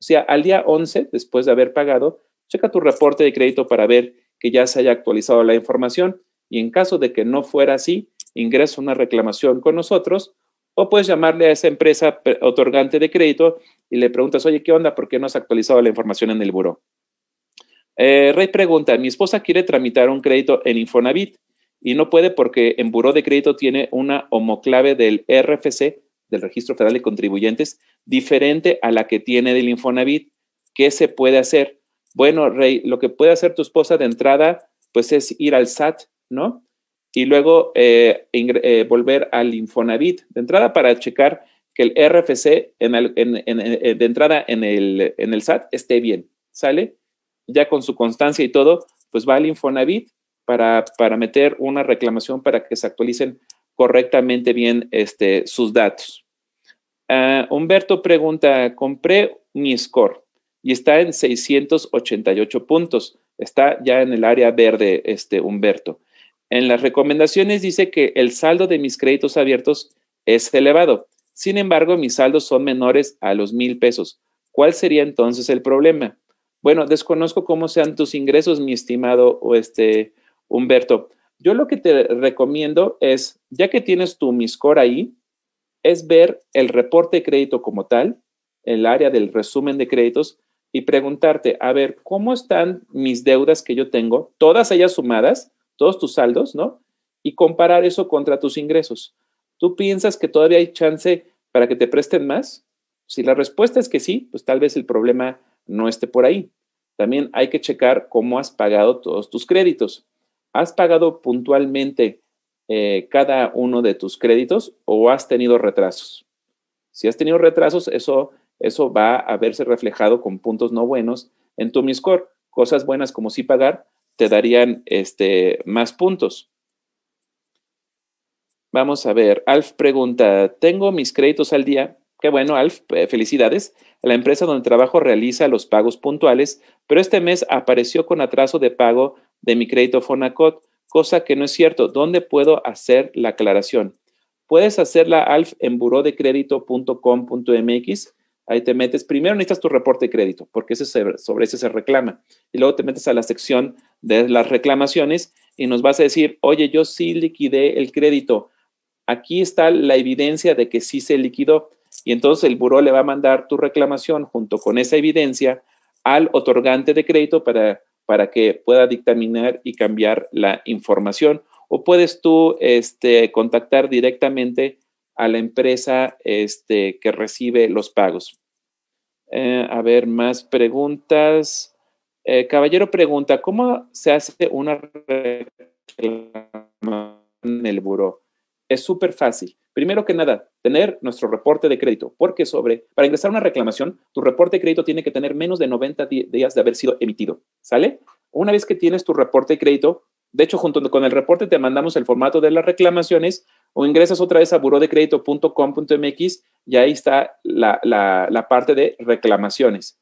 O sea, al día 11, después de haber pagado, checa tu reporte de crédito para ver que ya se haya actualizado la información y en caso de que no fuera así, ingresa una reclamación con nosotros o puedes llamarle a esa empresa otorgante de crédito y le preguntas, oye, ¿qué onda? ¿Por qué no has actualizado la información en el buró? Eh, Rey pregunta, mi esposa quiere tramitar un crédito en Infonavit y no puede porque en buró de crédito tiene una homoclave del RFC del Registro Federal de Contribuyentes, diferente a la que tiene del Infonavit. ¿Qué se puede hacer? Bueno, Rey, lo que puede hacer tu esposa de entrada, pues es ir al SAT, ¿no? Y luego eh, eh, volver al Infonavit de entrada para checar que el RFC eh, de entrada en el, en el SAT esté bien, ¿sale? Ya con su constancia y todo, pues va al Infonavit para, para meter una reclamación para que se actualicen correctamente bien este, sus datos. Ah, Humberto pregunta, compré mi score y está en 688 puntos. Está ya en el área verde, este Humberto. En las recomendaciones dice que el saldo de mis créditos abiertos es elevado. Sin embargo, mis saldos son menores a los mil pesos. ¿Cuál sería entonces el problema? Bueno, desconozco cómo sean tus ingresos, mi estimado este, Humberto. Yo lo que te recomiendo es, ya que tienes tu MISCOR ahí, es ver el reporte de crédito como tal, el área del resumen de créditos, y preguntarte, a ver, ¿cómo están mis deudas que yo tengo? Todas ellas sumadas, todos tus saldos, ¿no? Y comparar eso contra tus ingresos. ¿Tú piensas que todavía hay chance para que te presten más? Si la respuesta es que sí, pues tal vez el problema no esté por ahí. También hay que checar cómo has pagado todos tus créditos. ¿Has pagado puntualmente eh, cada uno de tus créditos o has tenido retrasos? Si has tenido retrasos, eso, eso va a verse reflejado con puntos no buenos en tu MISCORE. Cosas buenas como sí pagar te darían este, más puntos. Vamos a ver, Alf pregunta, tengo mis créditos al día. Qué bueno, Alf, eh, felicidades. La empresa donde trabajo realiza los pagos puntuales, pero este mes apareció con atraso de pago de mi crédito Fonacot, cosa que no es cierto. ¿Dónde puedo hacer la aclaración? Puedes hacerla, Alf, en burodecrédito.com.mx. Ahí te metes. Primero necesitas tu reporte de crédito, porque sobre ese se reclama. Y luego te metes a la sección de las reclamaciones y nos vas a decir, oye, yo sí liquidé el crédito. Aquí está la evidencia de que sí se liquidó. Y entonces el buró le va a mandar tu reclamación junto con esa evidencia al otorgante de crédito para para que pueda dictaminar y cambiar la información. O puedes tú este, contactar directamente a la empresa este, que recibe los pagos. Eh, a ver, más preguntas. Eh, caballero pregunta, ¿cómo se hace una reclamación en el buró? Es súper fácil. Primero que nada, tener nuestro reporte de crédito, porque sobre, para ingresar una reclamación, tu reporte de crédito tiene que tener menos de 90 días de haber sido emitido, ¿sale? Una vez que tienes tu reporte de crédito, de hecho, junto con el reporte te mandamos el formato de las reclamaciones o ingresas otra vez a burodecredito.com.mx y ahí está la, parte de reclamaciones.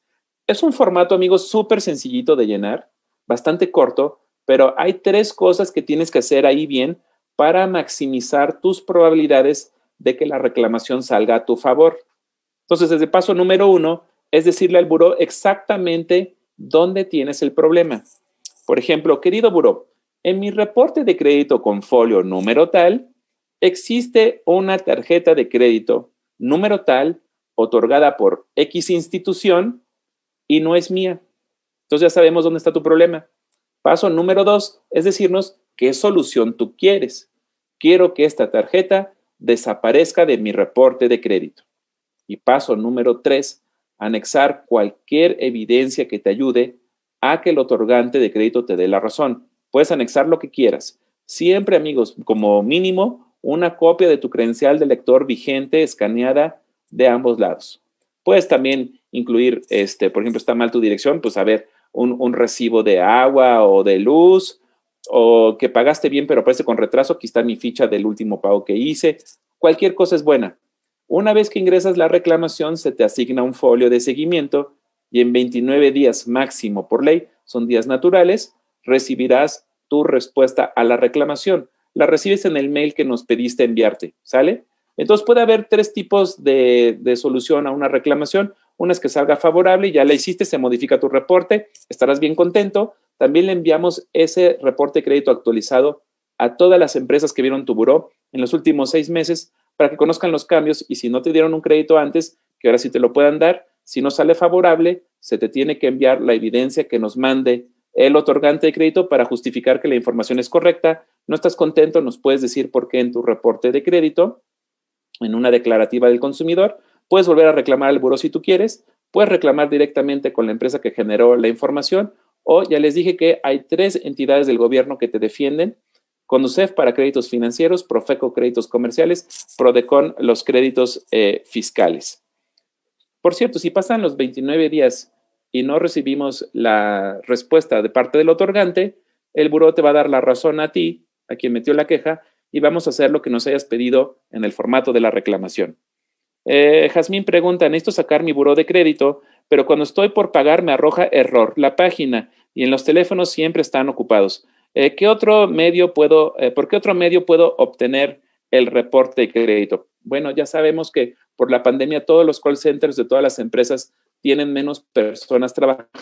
Es un formato, amigos, súper sencillito de llenar, bastante corto, pero hay tres cosas que tienes que hacer ahí bien para maximizar tus probabilidades de que la reclamación salga a tu favor. Entonces, desde paso número uno, es decirle al buró exactamente dónde tienes el problema. Por ejemplo, querido buró, en mi reporte de crédito con folio número tal, existe una tarjeta de crédito número tal otorgada por X institución y no es mía. Entonces ya sabemos dónde está tu problema. Paso número dos es decirnos qué solución tú quieres quiero que esta tarjeta desaparezca de mi reporte de crédito. Y paso número tres, anexar cualquier evidencia que te ayude a que el otorgante de crédito te dé la razón. Puedes anexar lo que quieras. Siempre, amigos, como mínimo, una copia de tu credencial de lector vigente escaneada de ambos lados. Puedes también incluir, este, por ejemplo, está mal tu dirección, pues a ver, un recibo de agua o de luz o que pagaste bien pero aparece con retraso, aquí está mi ficha del último pago que hice. Cualquier cosa es buena. Una vez que ingresas la reclamación, se te asigna un folio de seguimiento y en 29 días máximo por ley, son días naturales, recibirás tu respuesta a la reclamación. La recibes en el mail que nos pediste enviarte, ¿sale? Entonces puede haber tres tipos de, de solución a una reclamación. Una es que salga favorable, ya la hiciste, se modifica tu reporte, estarás bien contento. También le enviamos ese reporte de crédito actualizado a todas las empresas que vieron tu buró en los últimos seis meses para que conozcan los cambios y si no te dieron un crédito antes, que ahora sí te lo puedan dar. Si no sale favorable, se te tiene que enviar la evidencia que nos mande el otorgante de crédito para justificar que la información es correcta. No estás contento, nos puedes decir por qué en tu reporte de crédito, en una declarativa del consumidor. Puedes volver a reclamar al buró si tú quieres, puedes reclamar directamente con la empresa que generó la información o ya les dije que hay tres entidades del gobierno que te defienden. Conducef para créditos financieros, Profeco créditos comerciales, Prodecon los créditos eh, fiscales. Por cierto, si pasan los 29 días y no recibimos la respuesta de parte del otorgante, el buró te va a dar la razón a ti, a quien metió la queja, y vamos a hacer lo que nos hayas pedido en el formato de la reclamación. Eh, Jazmín pregunta, necesito sacar mi buró de crédito, pero cuando estoy por pagar me arroja error la página y en los teléfonos siempre están ocupados. Eh, ¿qué otro medio puedo, eh, ¿Por qué otro medio puedo obtener el reporte de crédito? Bueno, ya sabemos que por la pandemia todos los call centers de todas las empresas tienen menos personas trabajando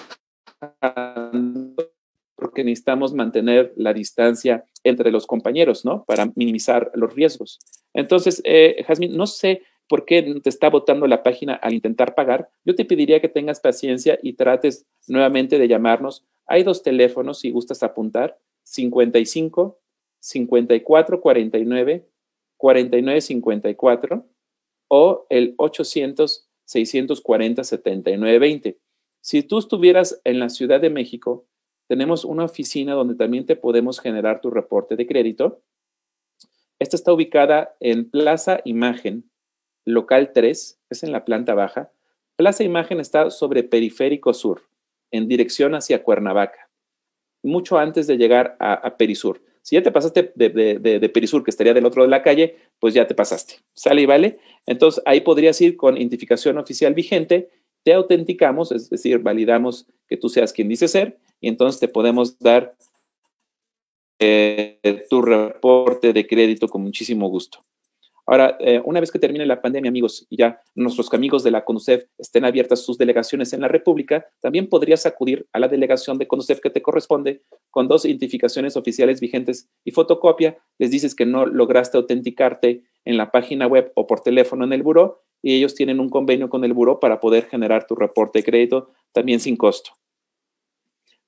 porque necesitamos mantener la distancia entre los compañeros, ¿no? Para minimizar los riesgos. Entonces, eh, no sé por qué te está botando la página al intentar pagar. Yo te pediría que tengas paciencia y trates nuevamente de llamarnos hay dos teléfonos, si gustas apuntar, 55 54 49 49 54 o el 800 640 7920 Si tú estuvieras en la Ciudad de México, tenemos una oficina donde también te podemos generar tu reporte de crédito. Esta está ubicada en Plaza Imagen, local 3, es en la planta baja. Plaza Imagen está sobre Periférico Sur en dirección hacia Cuernavaca, mucho antes de llegar a, Perisur. Si ya te pasaste de, Perisur, que estaría del otro de la calle, pues ya te pasaste. Sale y vale. Entonces ahí podrías ir con identificación oficial vigente, te autenticamos, es decir, validamos que tú seas quien dice ser, y entonces te podemos dar eh, tu reporte de crédito con muchísimo gusto. Ahora, eh, una vez que termine la pandemia, amigos, y ya nuestros amigos de la CONUCEF estén abiertas sus delegaciones en la República, también podrías acudir a la delegación de CONUCEF que te corresponde con dos identificaciones oficiales vigentes y fotocopia. Les dices que no lograste autenticarte en la página web o por teléfono en el buró y ellos tienen un convenio con el buró para poder generar tu reporte de crédito también sin costo.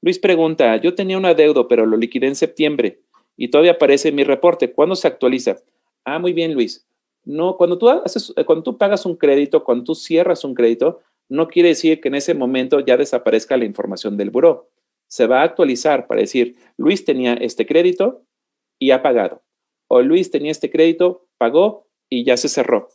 Luis pregunta, yo tenía un adeudo, pero lo liquidé en septiembre y todavía aparece en mi reporte. ¿Cuándo se actualiza? Ah, muy bien, Luis no, cuando tú, haces, eh, tú pagas un crédito, cuando tú cierras un crédito, no quiere decir que en ese momento ya desaparezca la información del buró. Se va a actualizar para decir, Luis tenía este crédito y ha pagado. O Luis tenía este crédito, pagó y ya se cerró.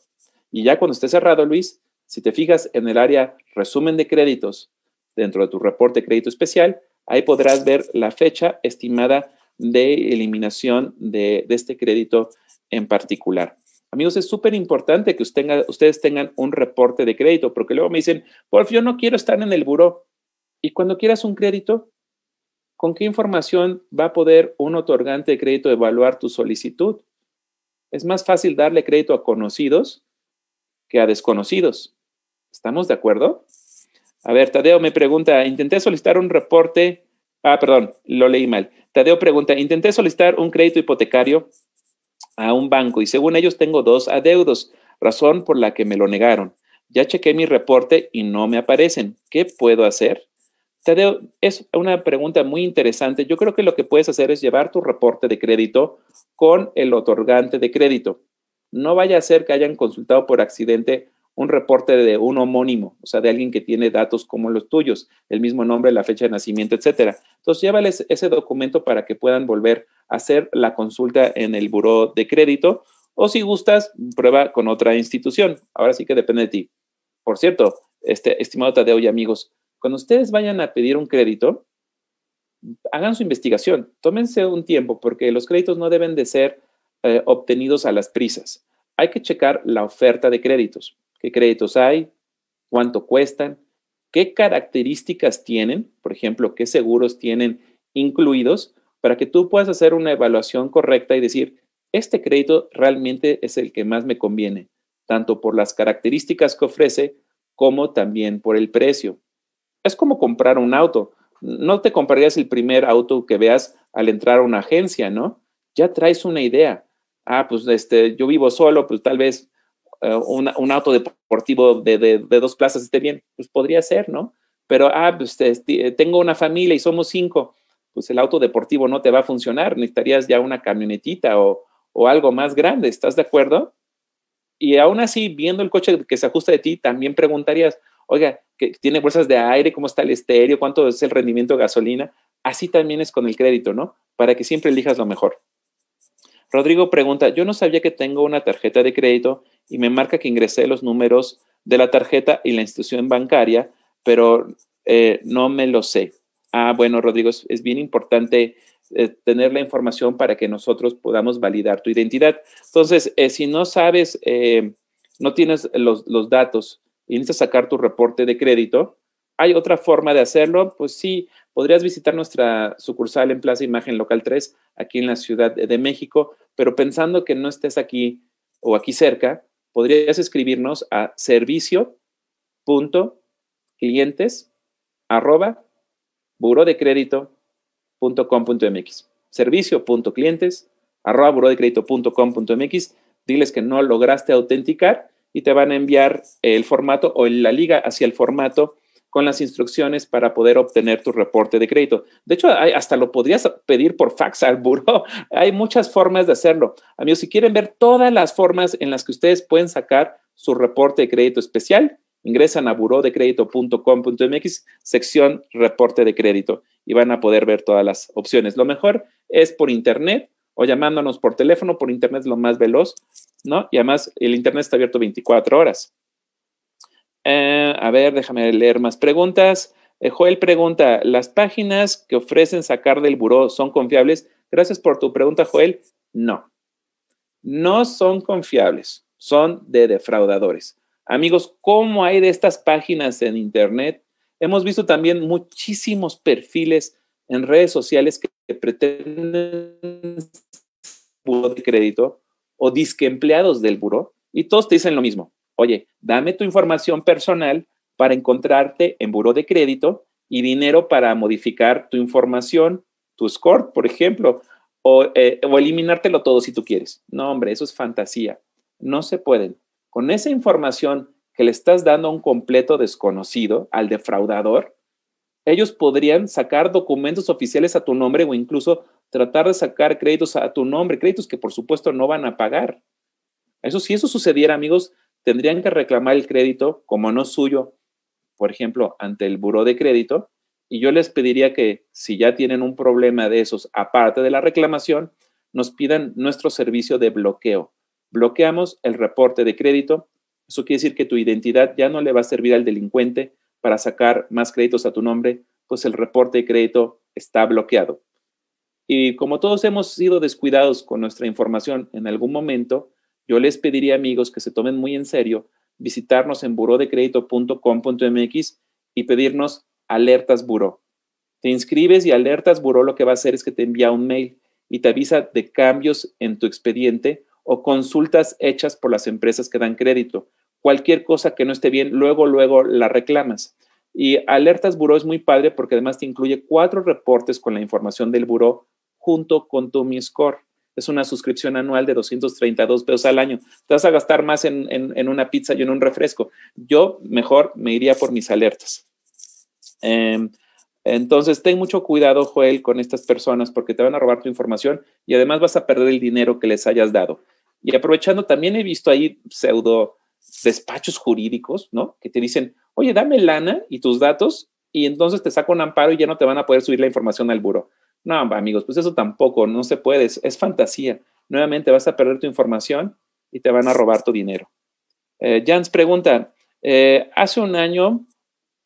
Y ya cuando esté cerrado, Luis, si te fijas en el área resumen de créditos dentro de tu reporte de crédito especial, ahí podrás ver la fecha estimada de eliminación de este crédito en particular. Amigos, es súper importante que ustedes tengan un reporte de crédito, porque luego me dicen, Wolf, yo no quiero estar en el buró. Y cuando quieras un crédito, ¿con qué información va a poder un otorgante de crédito evaluar tu solicitud? Es más fácil darle crédito a conocidos que a desconocidos. ¿Estamos de acuerdo? A ver, Tadeo me pregunta, intenté solicitar un reporte, ah, perdón, lo leí mal. Tadeo pregunta, intenté solicitar un crédito hipotecario a un banco y según ellos tengo dos adeudos, razón por la que me lo negaron. Ya chequé mi reporte y no me aparecen. ¿Qué puedo hacer? es una pregunta muy interesante. Yo creo que lo que puedes hacer es llevar tu reporte de crédito con el otorgante de crédito. No vaya a ser que hayan consultado por accidente un reporte de un homónimo, o sea, de alguien que tiene datos como los tuyos, el mismo nombre, la fecha de nacimiento, etcétera. Entonces, llévales ese documento para que puedan volver hacer la consulta en el buró de crédito o si gustas, prueba con otra institución. Ahora sí que depende de ti. Por cierto, este, estimado Tadeo y amigos, cuando ustedes vayan a pedir un crédito, hagan su investigación, tómense un tiempo porque los créditos no deben de ser eh, obtenidos a las prisas. Hay que checar la oferta de créditos, qué créditos hay, cuánto cuestan, qué características tienen, por ejemplo, qué seguros tienen incluidos para que tú puedas hacer una evaluación correcta y decir, este crédito realmente es el que más me conviene, tanto por las características que ofrece como también por el precio. Es como comprar un auto. No te comprarías el primer auto que veas al entrar a una agencia, ¿no? Ya traes una idea. Ah, pues este, yo vivo solo, pues tal vez eh, un auto deportivo de, dos plazas esté bien. Pues podría ser, ¿no? Pero, ah, pues este, tengo una familia y somos cinco pues el auto deportivo no te va a funcionar, necesitarías ya una camionetita o, algo más grande, ¿estás de acuerdo? Y aún así, viendo el coche que se ajusta de ti, también preguntarías, oiga, tiene bolsas de aire, cómo está el estéreo, cuánto es el rendimiento de gasolina. Así también es con el crédito, ¿no? Para que siempre elijas lo mejor. Rodrigo pregunta, yo no sabía que tengo una tarjeta de crédito y me marca que ingresé los números de la tarjeta y la institución bancaria, pero eh, no me lo sé. Ah, bueno, Rodrigo, es, bien importante eh, tener la información para que nosotros podamos validar tu identidad. Entonces, eh, si no sabes, eh, no tienes los, datos y necesitas sacar tu reporte de crédito, ¿hay otra forma de hacerlo? Pues sí, podrías visitar nuestra sucursal en Plaza Imagen Local 3, aquí en la Ciudad de México, pero pensando que no estés aquí o aquí cerca, podrías escribirnos a servicio.clientes burodecrédito.com.mx. Servicio.clientes, arroba Diles que no lograste autenticar y te van a enviar el formato o la liga hacia el formato con las instrucciones para poder obtener tu reporte de crédito. De hecho, hasta lo podrías pedir por fax al buró. Hay muchas formas de hacerlo. Amigos, si quieren ver todas las formas en las que ustedes pueden sacar su reporte de crédito especial, ingresan a burodecrédito.com.mx, sección reporte de crédito, y van a poder ver todas las opciones. Lo mejor es por internet o llamándonos por teléfono, por internet es lo más veloz, ¿no? Y además el internet está abierto 24 horas. Eh, a ver, déjame leer más preguntas. Eh, Joel pregunta, ¿las páginas que ofrecen sacar del buró son confiables? Gracias por tu pregunta, Joel. No, no son confiables, son de defraudadores. Amigos, ¿cómo hay de estas páginas en Internet? Hemos visto también muchísimos perfiles en redes sociales que pretenden buro de crédito o disque empleados del buró y todos te dicen lo mismo. Oye, dame tu información personal para encontrarte en buró de crédito y dinero para modificar tu información, tu score, por ejemplo, o, eh, o eliminártelo todo si tú quieres. No, hombre, eso es fantasía. No se pueden con esa información que le estás dando a un completo desconocido, al defraudador, ellos podrían sacar documentos oficiales a tu nombre o incluso tratar de sacar créditos a tu nombre, créditos que por supuesto no van a pagar. Eso si eso sucediera, amigos, tendrían que reclamar el crédito como no suyo, por ejemplo, ante el buró de crédito. Y yo les pediría que si ya tienen un problema de esos, aparte de la reclamación, nos pidan nuestro servicio de bloqueo Bloqueamos el reporte de crédito. Eso quiere decir que tu identidad ya no le va a servir al delincuente para sacar más créditos a tu nombre, pues el reporte de crédito está bloqueado. Y como todos hemos sido descuidados con nuestra información en algún momento, yo les pediría amigos que se tomen muy en serio visitarnos en burodecredito.com.mx y pedirnos alertas buró. Te inscribes y alertas buró lo que va a hacer es que te envía un mail y te avisa de cambios en tu expediente o consultas hechas por las empresas que dan crédito. Cualquier cosa que no esté bien, luego, luego la reclamas. Y Alertas Buró es muy padre porque además te incluye cuatro reportes con la información del buró junto con tu Mi Es una suscripción anual de 232 pesos al año. Te vas a gastar más en, una pizza y en un refresco. Yo mejor me iría por mis alertas. Em, entonces, ten mucho cuidado, Joel, con estas personas porque te van a robar tu información y además vas a perder el dinero que les hayas dado. Y aprovechando, también he visto ahí pseudo despachos jurídicos, ¿no? Que te dicen, oye, dame lana y tus datos y entonces te saco un amparo y ya no te van a poder subir la información al buro. No, amigos, pues eso tampoco, no se puede, es, fantasía. Nuevamente vas a perder tu información y te van a robar tu dinero. Eh, Jans pregunta, eh, hace un año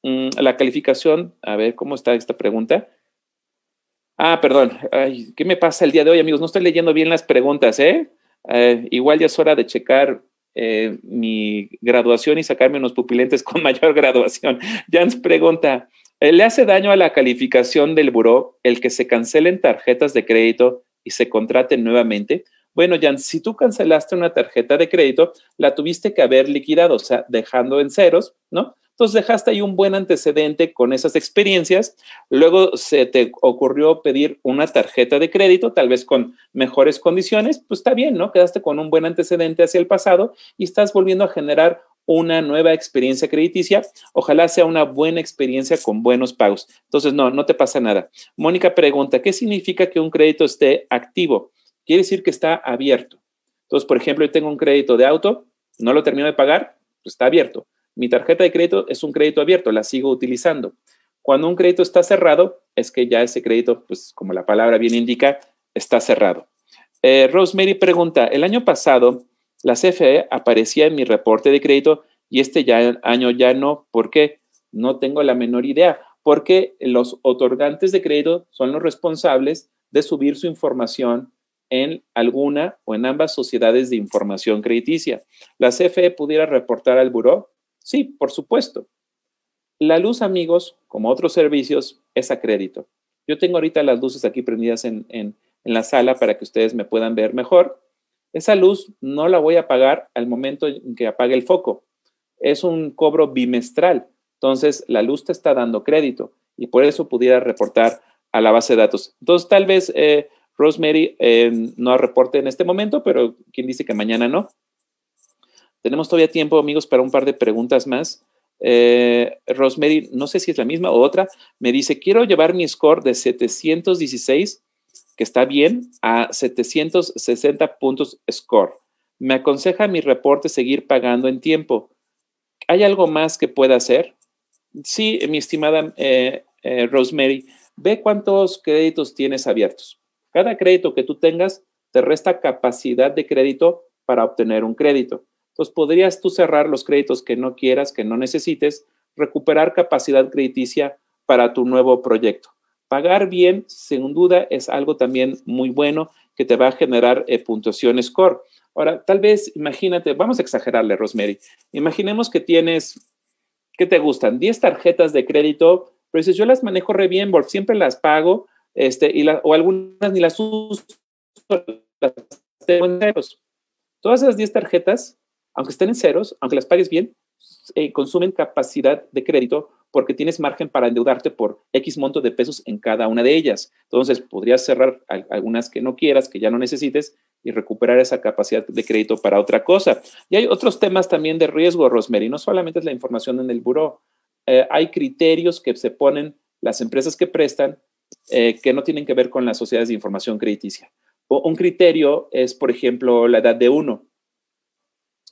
mm, la calificación, a ver cómo está esta pregunta. Ah, perdón, ¿qué me pasa el día de hoy, amigos? No estoy leyendo bien las preguntas, ¿eh? Eh, igual ya es hora de checar eh, mi graduación y sacarme unos pupilentes con mayor graduación. Jans pregunta, eh, ¿le hace daño a la calificación del buró el que se cancelen tarjetas de crédito y se contraten nuevamente? Bueno, Jans, si tú cancelaste una tarjeta de crédito, la tuviste que haber liquidado, o sea, dejando en ceros, ¿no? Entonces dejaste ahí un buen antecedente con esas experiencias. Luego se te ocurrió pedir una tarjeta de crédito, tal vez con mejores condiciones, pues está bien, ¿no? Quedaste con un buen antecedente hacia el pasado y estás volviendo a generar una nueva experiencia crediticia. Ojalá sea una buena experiencia con buenos pagos. Entonces, no, no te pasa nada. Mónica pregunta, ¿qué significa que un crédito esté activo? Quiere decir que está abierto. Entonces, por ejemplo, yo tengo un crédito de auto, no lo termino de pagar, pues está abierto mi tarjeta de crédito es un crédito abierto, la sigo utilizando. Cuando un crédito está cerrado, es que ya ese crédito, pues como la palabra bien indica, está cerrado. Eh, Rosemary pregunta, el año pasado la CFE aparecía en mi reporte de crédito y este año ya no, ¿por qué? No tengo la menor idea, porque los otorgantes de crédito son los responsables de subir su información en alguna o en ambas sociedades de información crediticia. La CFE pudiera reportar al buró Sí, por supuesto. La luz, amigos, como otros servicios, es a crédito. Yo tengo ahorita las luces aquí prendidas en, la sala para que ustedes me puedan ver mejor. Esa luz no la voy a pagar al momento en que apague el foco. Es un cobro bimestral. Entonces, la luz te está dando crédito y por eso pudiera reportar a la base de datos. Entonces, tal vez eh, Rosemary eh, no reporte en este momento, pero ¿quién dice que mañana no? Tenemos todavía tiempo, amigos, para un par de preguntas más. Eh, Rosemary, no sé si es la misma o otra, me dice, quiero llevar mi score de 716, que está bien, a 760 puntos score. Me aconseja mi reporte seguir pagando en tiempo. ¿Hay algo más que pueda hacer? Sí, mi estimada eh, eh, Rosemary, ve cuántos créditos tienes abiertos. Cada crédito que tú tengas te resta capacidad de crédito para obtener un crédito. Entonces, podrías tú cerrar los créditos que no quieras, que no necesites, recuperar capacidad crediticia para tu nuevo proyecto. Pagar bien, sin duda, es algo también muy bueno que te va a generar eh, puntuación score. Ahora, tal vez, imagínate, vamos a exagerarle, Rosemary. Imaginemos que tienes, ¿qué te gustan? 10 tarjetas de crédito, pero si yo las manejo re bien, siempre las pago, este, y o algunas ni las uso, las tengo Todas esas 10 tarjetas aunque estén en ceros, aunque las pagues bien, eh, consumen capacidad de crédito porque tienes margen para endeudarte por X monto de pesos en cada una de ellas. Entonces, podrías cerrar algunas que no quieras, que ya no necesites, y recuperar esa capacidad de crédito para otra cosa. Y hay otros temas también de riesgo, Rosemary. No solamente es la información en el buró. Eh, hay criterios que se ponen las empresas que prestan eh, que no tienen que ver con las sociedades de información crediticia. un criterio es, por ejemplo, la edad de uno.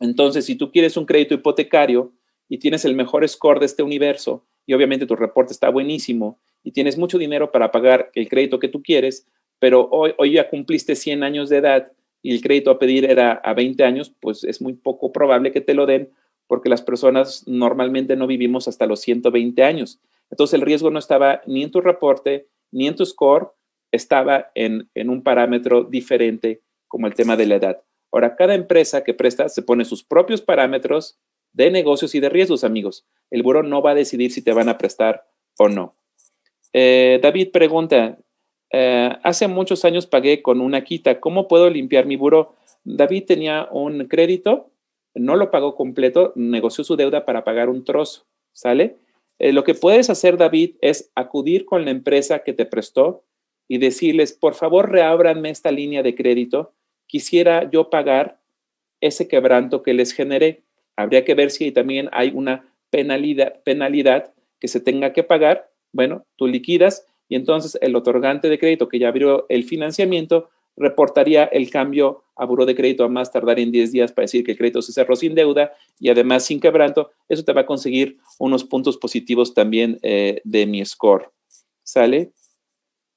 Entonces, si tú quieres un crédito hipotecario y tienes el mejor score de este universo, y obviamente tu reporte está buenísimo, y tienes mucho dinero para pagar el crédito que tú quieres, pero hoy, ya cumpliste 100 años de edad y el crédito a pedir era a 20 años, pues es muy poco probable que te lo den porque las personas normalmente no vivimos hasta los 120 años. Entonces el riesgo no estaba ni en tu reporte ni en tu score, estaba en un parámetro diferente como el tema de la edad. Ahora, cada empresa que presta se pone sus propios parámetros de negocios y de riesgos, amigos. El buró no va a decidir si te van a prestar o no. Eh, David pregunta, eh, hace muchos años pagué con una quita, ¿cómo puedo limpiar mi buró? David tenía un crédito, no lo pagó completo, negoció su deuda para pagar un trozo, ¿sale? Eh, lo que puedes hacer, David, es acudir con la empresa que te prestó y decirles, por favor, reábranme esta línea de crédito quisiera yo pagar ese quebranto que les generé. Habría que ver si también hay una penalidad, penalidad que se tenga que pagar. Bueno, tú liquidas y entonces el otorgante de crédito que ya abrió el financiamiento reportaría el cambio a buró de crédito a más tardar en 10 días para decir que el crédito se cerró sin deuda y además sin quebranto. Eso te va a conseguir unos puntos positivos también eh, de mi score. ¿Sale?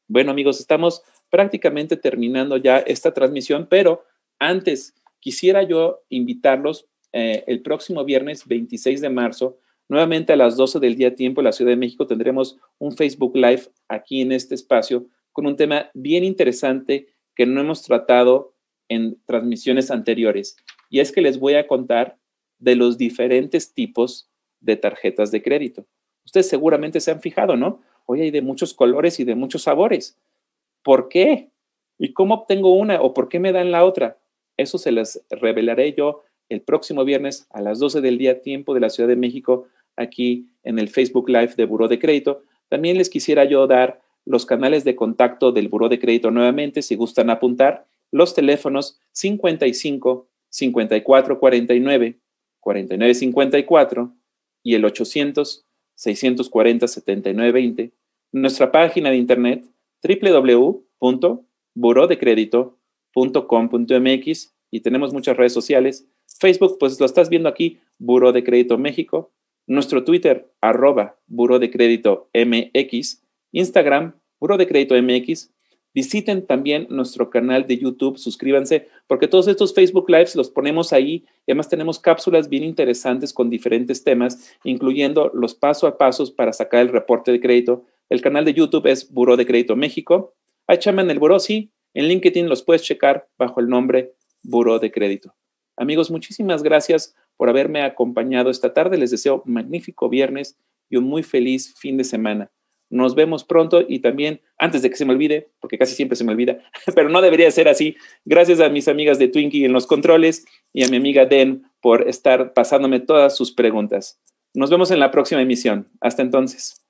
Bueno amigos, estamos prácticamente terminando ya esta transmisión, pero antes quisiera yo invitarlos eh, el próximo viernes 26 de marzo, nuevamente a las 12 del día tiempo en la Ciudad de México, tendremos un Facebook Live aquí en este espacio con un tema bien interesante que no hemos tratado en transmisiones anteriores. Y es que les voy a contar de los diferentes tipos de tarjetas de crédito. Ustedes seguramente se han fijado, ¿no? Hoy hay de muchos colores y de muchos sabores. ¿Por qué? ¿Y cómo obtengo una o por qué me dan la otra? Eso se las revelaré yo el próximo viernes a las 12 del día, tiempo de la Ciudad de México, aquí en el Facebook Live de Buró de Crédito. También les quisiera yo dar los canales de contacto del Buró de Crédito nuevamente, si gustan apuntar, los teléfonos 55 54 49 49 54 y el 800 640 7920 Nuestra página de internet www.burodecredito.com.mx y tenemos muchas redes sociales. Facebook, pues lo estás viendo aquí, Buro de Crédito México. Nuestro Twitter, arroba Buro de Crédito MX. Instagram, Buro de Crédito MX. Visiten también nuestro canal de YouTube, suscríbanse, porque todos estos Facebook Lives los ponemos ahí y además tenemos cápsulas bien interesantes con diferentes temas, incluyendo los paso a pasos para sacar el reporte de crédito, el canal de YouTube es Buró de Crédito México. Hay el buró, sí. En LinkedIn los puedes checar bajo el nombre Buró de Crédito. Amigos, muchísimas gracias por haberme acompañado esta tarde. Les deseo un magnífico viernes y un muy feliz fin de semana. Nos vemos pronto y también, antes de que se me olvide, porque casi siempre se me olvida, pero no debería ser así, gracias a mis amigas de Twinkie en los controles y a mi amiga Den por estar pasándome todas sus preguntas. Nos vemos en la próxima emisión. Hasta entonces.